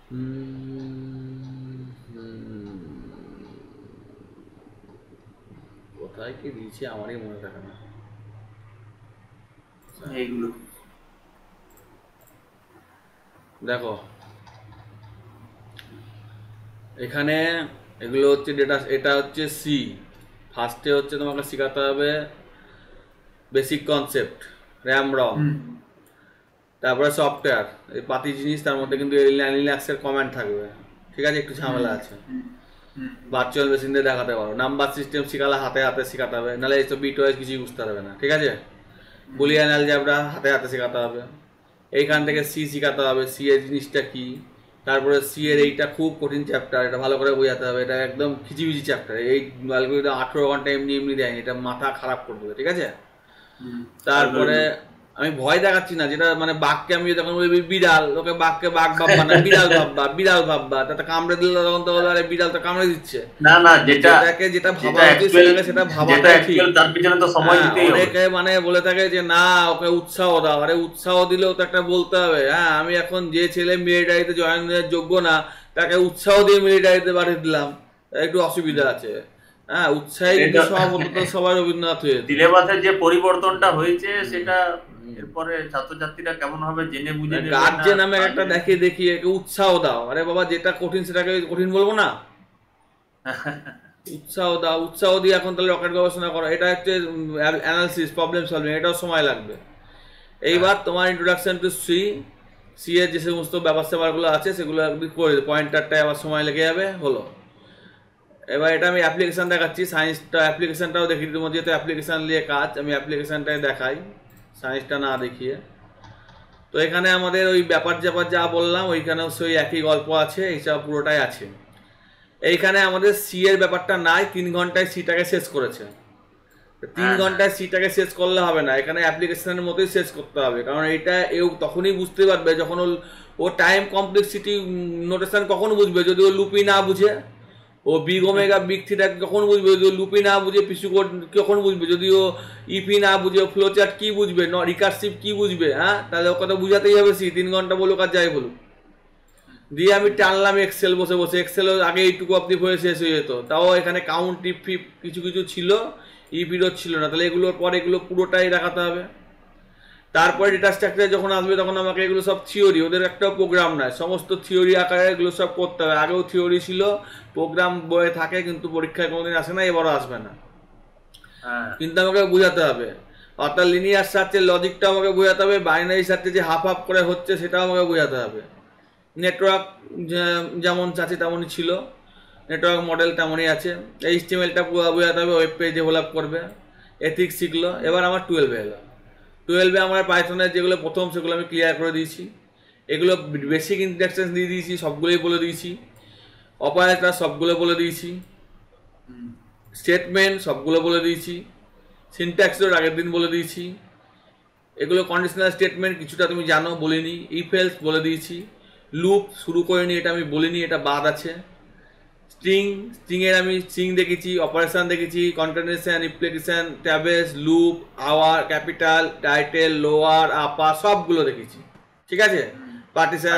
হুম কোথায় কি দিয়েছে আমারই মনে থাকে না এইগুলো দেখো এখানে এগুলো হচ্ছে ডেটা এটা হচ্ছে সি ফার্স্টে হচ্ছে তোমাকে শেখাতে হবে বেসিক কনসেপ্ট র্যাম রম তারপরে সফটওয়্যার এই পাতি জিনিস তার মধ্যে কিন্তু কমেন্ট থাকবে ঠিক আছে একটু ঝামেলা আছে ভার্চুয়াল মেশিন দিয়ে দেখাতে পারো নাম্বার সিস্টেম শিখালে হাতে হাতে শেখাতে হবে নাহলে এই সব বিট ওয়াইজ কিছুই বুঝতে পারবে না ঠিক আছে বুলিয়ান অ্যালজাবরা হাতে হাতে শেখাতে হবে এইখান থেকে সি শেখাতে হবে সি এর জিনিসটা কী তারপরে সি এর এইটা খুব কঠিন চ্যাপ্টার এটা ভালো করে বোঝাতে হবে এটা একদম খিচিবিচি চ্যাপ্টার এই অ্যালগোরিদম আঠেরো ঘন্টা এমনি এমনি দেয়নি এটা মাথা খারাপ করে দেবে ঠিক আছে তারপরে আমি ভয় দেখাচ্ছি না যেটা মানে বাঘকে আমি তখন বলি বিড়াল ওকে বাঘকে বাঘ ভাববা না বিড়াল ভাববা বিড়াল ভাববা তাতে কামড়ে দিল তখন তো আরে বিড়াল তো কামড়ে দিচ্ছে না না যেটা এটাকে যেটা ভাবা উচিত সেটা সেটা যেটা ঠিক তার পিছনে তো সময় হ্যাঁ, দিতেই হবে ওকে মানে বলে থাকে যে না ওকে উৎসাহ দাও আরে উৎসাহ দিলেও তো একটা বলতে হবে হ্যাঁ আমি এখন যে ছেলে মিলিটারিতে জয়েন জয়েনের যোগ্য না তাকে উৎসাহ দিয়ে মিলিটারিতে পাঠিয়ে দিলাম একটু অসুবিধা আছে হ্যাঁ উৎসাহিত কিন্তু সবাই রবীন্দ্রনাথ হয়ে সিলেবাসের যে পরিবর্তনটা হয়েছে সেটা এরপরে ছাত্রছাত্রীরা কেমন হবে জেনে বুঝে গার্জেন মানে আমি একটা দেখে দেখি উৎসাহ দাও আরে বাবা যেটা কঠিন সেটাকে কঠিন বলবো না উৎসাহ দাও উৎসাহ দিয়ে এখন তাহলে রকেট গবেষণা করো এটা হচ্ছে অ্যানালিসিস প্রবলেম সলভিং এটাও সময় লাগবে এইবার হ্যাঁ। তোমার ইন্ট্রোডাকশন টু সি সি এর যে সমস্ত ব্যবস্থা সেবাগুলো আছে সেগুলো আপনি করে দেবে পয়েন্ট চারটায় আবার সময় লেগে যাবে হলো এবার এটা আমি অ্যাপ্লিকেশান দেখাচ্ছি সায়েন্সটা অ্যাপ্লিকেশানটাও দেখি তোমার যেহেতু অ্যাপ্লিকেশান নিয়ে কাজ আমি অ্যাপ্লিকেশানটাই দেখাই সায়েন্সটা না দেখিয়ে তো এখানে আমাদের ওই ব্যাপার জ্যাপার যা বললাম ওইখানেও সেই একই গল্প আছে এইসব পুরোটাই আছে এইখানে আমাদের সি এর ব্যাপারটা নাই তিন ঘন্টায় সিটাকে শেষ করেছে তিন হ্যাঁ। ঘন্টায় সিটাকে শেষ করলে হবে না এখানে অ্যাপ্লিকেশনের মতোই শেষ করতে হবে কারণ এটা এও তখনই বুঝতে পারবে যখন ও টাইম কমপ্লেক্সিটি নোটেশন কখন বুঝবে যদি ও লুপি না বুঝে ও বিগ ওমেগা বিগ থিটা কখন বুঝবে যদি লুপি না বুঝে পিসু কোড কখন বুঝবে যদি ও ইপি না বুঝে চার্ট কী e বুঝবে ন রিকার্সিভ কী বুঝবে হ্যাঁ তাহলে ওকে তো বুঝাতেই হবে সি তিন ঘন্টা বলুক আর যাই বলুক দিয়ে আমি টানলাম এক্সেল বসে বসে এক্সেল আগে এইটুকু আপনি হয়ে শেষ হয়ে যেত তাও এখানে কাউন্ট টিপ ফিপ কিছু কিছু ছিল ইপিরও e ছিল না তাহলে এগুলোর পর এগুলো পুরোটাই রাখাতে হবে তারপরে ডেটা স্ট্রাকচার যখন আসবে তখন আমাকে এগুলো সব থিওরি ওদের একটা প্রোগ্রাম নয় সমস্ত থিওরি আকারে এগুলো সব করতে হবে আগেও থিওরি ছিল প্রোগ্রাম বয়ে থাকে কিন্তু পরীক্ষায় কোনোদিন আসে না এবারও আসবে না হ্যাঁ। কিন্তু আমাকে বোঝাতে হবে অর্থাৎ লিনিয়ার সার্চের লজিকটা আমাকে বোঝাতে হবে বাইনারি সার্চে যে হাফ হাফ করে হচ্ছে সেটাও আমাকে বোঝাতে হবে নেটওয়ার্ক যেমন চাচ্ছে তেমনই ছিল নেটওয়ার্ক মডেল তেমনই আছে এই স্টিমেলটা বোঝাতে হবে ওয়েব পেজ ডেভেলপ করবে এথিক্স শিখলো এবার আমার টুয়েলভে এলো টুয়েলভে আমার পাইথনের যেগুলো প্রথম সেগুলো আমি ক্লিয়ার করে দিয়েছি এগুলো বেসিক ইন্ট্রাকশন দিয়ে দিয়েছি সবগুলোই বলে দিয়েছি অপারেটার সবগুলো বলে দিয়েছি স্টেটমেন্ট সবগুলো বলে দিয়েছি সিনট্যাক্সের আগের দিন বলে দিয়েছি এগুলো কন্ডিশনাল স্টেটমেন্ট কিছুটা তুমি জানো বলিনি ইফেলস বলে দিয়েছি লুপ শুরু করিনি এটা আমি বলিনি এটা বাদ আছে স্ট্রিং স্ট্রিংয়ের আমি স্ট্রিং দেখেছি অপারেশন দেখেছি কন্টেনেশন ইমপ্লিকেশন ট্যাবেস লুপ আওয়ার ক্যাপিটাল টাইটেল লোয়ার আপার সবগুলো দেখেছি ঠিক আছে পার্টিশন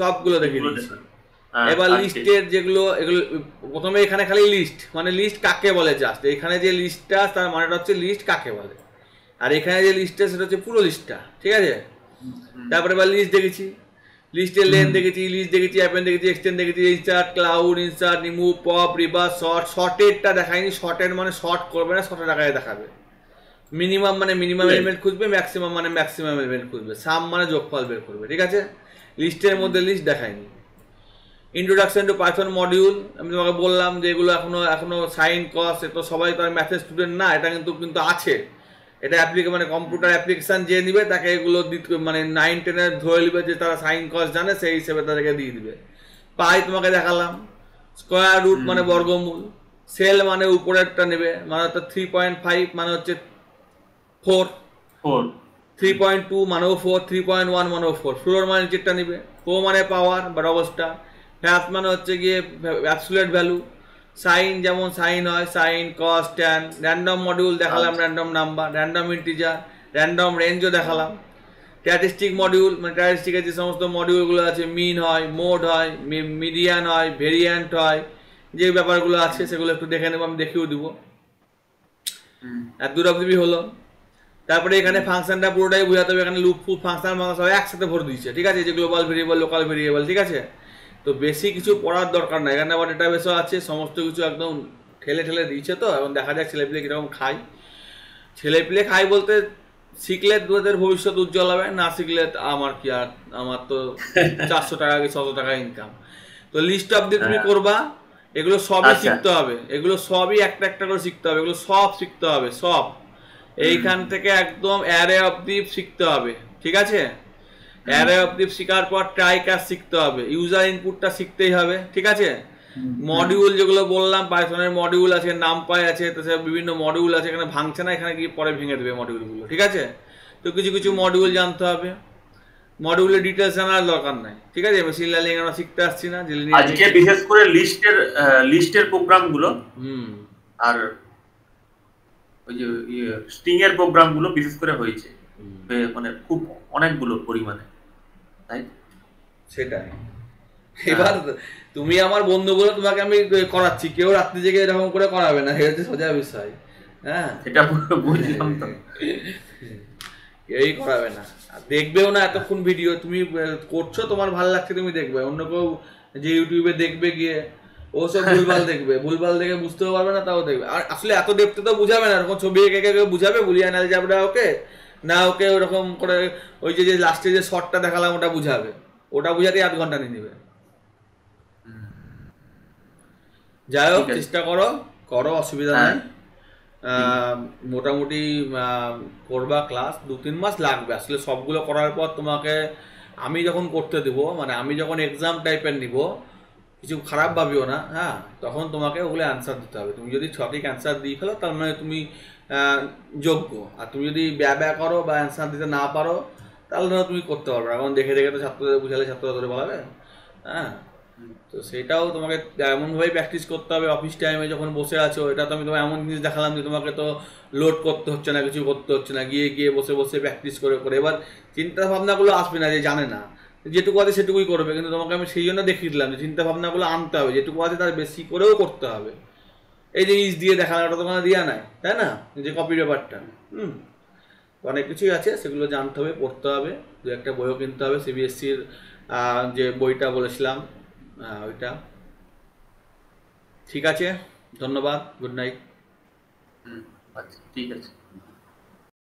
সবগুলো দেখেছি হ্যাঁ, এবার লিস্টের যেগুলো এগুলো প্রথমে এখানে খালি লিস্ট মানে লিস্ট কাকে বলে জাস্ট এখানে যে লিস্টটা তার মানেটা হচ্ছে লিস্ট কাকে বলে আর এখানে যে লিস্টটা সেটা হচ্ছে পুরো লিস্টটা ঠিক আছে তারপরে এবার লিস্ট দেখেছি লিস্টের লেন দেখেছি লিস্ট দেখেছি অ্যাপেন দেখেছি এক্সটেন্ড দেখেছি ইনসার্ট ক্লাউড insert remove pop reverse sort শর্টেরটা দেখায়নি শর্টের মানে শর্ট করবে না শর্টের আকারে দেখাবে মিনিমাম মানে মিনিমাম এলিমেন্ট খুঁজবে ম্যাক্সিমাম মানে ম্যাক্সিমাম এলিমেন্ট খুঁজবে সাম মানে যোগফল বের করবে ঠিক আছে লিস্টের মধ্যে লিস্ট দেখায়নি ইন্ট্রোডাকশন টু পাইথন মডিউল আমি তোমাকে বললাম যে এগুলো এখনো এখনো সাইন কস এ তো সবাই তো আর ম্যাথের স্টুডেন্ট না এটা কিন্তু কিন্তু আছে এটা অ্যাপ্লিকে মানে কম্পিউটার অ্যাপ্লিকেশান যে নিবে তাকে এগুলো মানে নাইন টেনের ধরে নিবে যে তারা সাইন কস জানে সেই হিসেবে তাদেরকে দিয়ে দিবে পাই তোমাকে দেখালাম স্কোয়ার রুট মানে বর্গমূল সেল মানে উপরেরটা নেবে মানে অর্থাৎ থ্রি পয়েন্ট ফাইভ মানে হচ্ছে four four three point two মানেও ফোর থ্রি পয়েন্ট ওয়ান ও ফোর ফ্লোর মানে নিচেরটা নেবে ফো মানে পাওয়ার বা অবস্থা ভ্যাস মানে হচ্ছে গিয়ে অ্যাবসুলেট ভ্যালু সাইন যেমন সাইন হয় sine cos tan random module দেখালাম random number random integer random রেঞ্জও দেখালাম স্ট্যাটিস্টিক মডিউল মানে স্ট্যাটিস্টিকের যে সমস্ত মডিউলগুলো আছে মিন হয় মোড হয় মিডিয়ান হয় ভেরিয়ান্ট হয় যে ব্যাপারগুলো আছে সেগুলো একটু দেখে নেবো আমি দেখিয়েও দেবো আর দূর অবধি হলো তারপরে এখানে ফাংশনটা পুরোটাই বোঝাতে হবে এখানে লুপ ফুপ ফাংশন ফাংশন একসাথে ভরে দিচ্ছে ঠিক আছে যে গ্লোবাল ভেরিয়েবল লোকাল ভেরিয়েবল ঠিক আছে তো বেশি কিছু পড়ার দরকার নাই এখানে আবার ডেটাবেসও আছে সমস্ত কিছু একদম ঠেলে ঠেলে দিচ্ছে তো এবং দেখা যাক ছেলেপিলে কীরকম খাই ছেলেপিলে খাই বলতে শিখলে তোদের ভবিষ্যৎ উজ্জ্বল হবে না শিখলে আমার কি আর আমার তো (laughs) চারশো টাকা কি ছশো টাকা ইনকাম তো লিস্ট অফ দিয়ে তুমি হ্যাঁ। করবা এগুলো সবই আচ্ছা। শিখতে হবে এগুলো সবই একটা একটা করে শিখতে হবে এগুলো সব শিখতে হবে সব এইখান থেকে একদম অ্যারে অবধি শিখতে হবে ঠিক আছে অ্যারে অবজেক্ট শেখার পর ট্রাই কাজ শিখতে হবে ইউজার ইনপুটটা শিখতেই হবে ঠিক আছে মডিউল যেগুলো বললাম পাইথনের মডিউল আছে নাম পাই আছে তাছাড়া বিভিন্ন মডিউল আছে এখানে ভাঙছে না এখানে গিয়ে পরে ভেঙে দেবে মডিউলগুলো ঠিক আছে তো কিছু কিছু মডিউল জানতে হবে মডিউলের ডিটেলস জানার দরকার নাই ঠিক আছে মেশিন লার্নিং আমরা শিখতে আসছি না আজকে বিশেষ করে লিস্টের লিস্টের প্রোগ্রামগুলো হুম আর ওই যে স্ট্রিং ইয়ে, এর প্রোগ্রাম গুলো বিশেষ করে হয়েছে মানে খুব অনেকগুলো পরিমাণে তাই সেটাই হ্যাঁ। এবার তুমি আমার বন্ধু বলে তোমাকে আমি করাচ্ছি কেউ রাত্রি জেগে এরকম করে করাবে না এটা হচ্ছে সোজা বিষয় হ্যাঁ সেটা বুঝলাম তো (laughs) কেউই করাবে না দেখবেও না এতক্ষণ ভিডিও তুমি করছো তোমার ভালো লাগছে তুমি দেখবে অন্য কেউ যে ইউটিউবে দেখবে গিয়ে ও সব ভুলভাল (laughs) দেখবে ভুলভাল দেখে বুঝতেও পারবে না তাও দেখবে আর আসলে এত দেখতে তো বুঝাবে না এরকম ছবি এঁকে বুঝাবে বুলিয়ে আনা যাবে ওকে না ওকে ওরকম করে ওই যে লাস্টে যে শর্টটা দেখালাম ওটা বুঝাবে ওটা বুঝাতে আধ ঘন্টা নিয়ে নেবে যাই হোক চেষ্টা করো করো অসুবিধা নাই হ্যাঁ। মোটামুটি করবা ক্লাস দু তিন মাস লাগবে আসলে সবগুলো করার পর তোমাকে আমি যখন করতে দেব মানে আমি যখন এক্সাম টাইপের নিব কিছু খারাপ ভাবিও না হ্যাঁ তখন তোমাকে ওগুলো অ্যান্সার দিতে হবে তুমি যদি সঠিক অ্যান্সার দিয়ে ফেলো তার মানে তুমি যোগ্য আর তুমি যদি ব্যা ব্যা করো বা অ্যান্সার দিতে না পারো তাহলে ধরো তুমি করতে পারবে এখন দেখে দেখে তো ছাত্রদের বুঝালে ছাত্ররা ধরে বলাবে হ্যাঁ তো সেটাও তোমাকে এমনভাবেই প্র্যাকটিস করতে হবে অফিস টাইমে যখন বসে আছো এটা তো আমি তোমার এমন জিনিস দেখালাম যে তোমাকে তো লোড করতে হচ্ছে না কিছু করতে হচ্ছে না গিয়ে গিয়ে বসে বসে প্র্যাকটিস করে করে এবার চিন্তা ভাবনাগুলো আসবে না যে জানে না যেটুকু আছে সেটুকুই করবে কিন্তু তোমাকে আমি সেই জন্য দেখিয়ে দিলাম যে চিন্তা ভাবনাগুলো আনতে হবে যেটুকু আছে তার বেশি করেও করতে হবে এই জিনিস দিয়ে দেখানো ওটা কোনো দিয়া নাই তাই না যে কপি ব্যাপারটা হুম অনেক কিছুই আছে সেগুলো জানতে হবে পড়তে হবে দু একটা বইও কিনতে হবে সিবিএসসির যে বইটা বলেছিলাম ওইটা ঠিক আছে ধন্যবাদ গুড নাইট আচ্ছা ঠিক আছে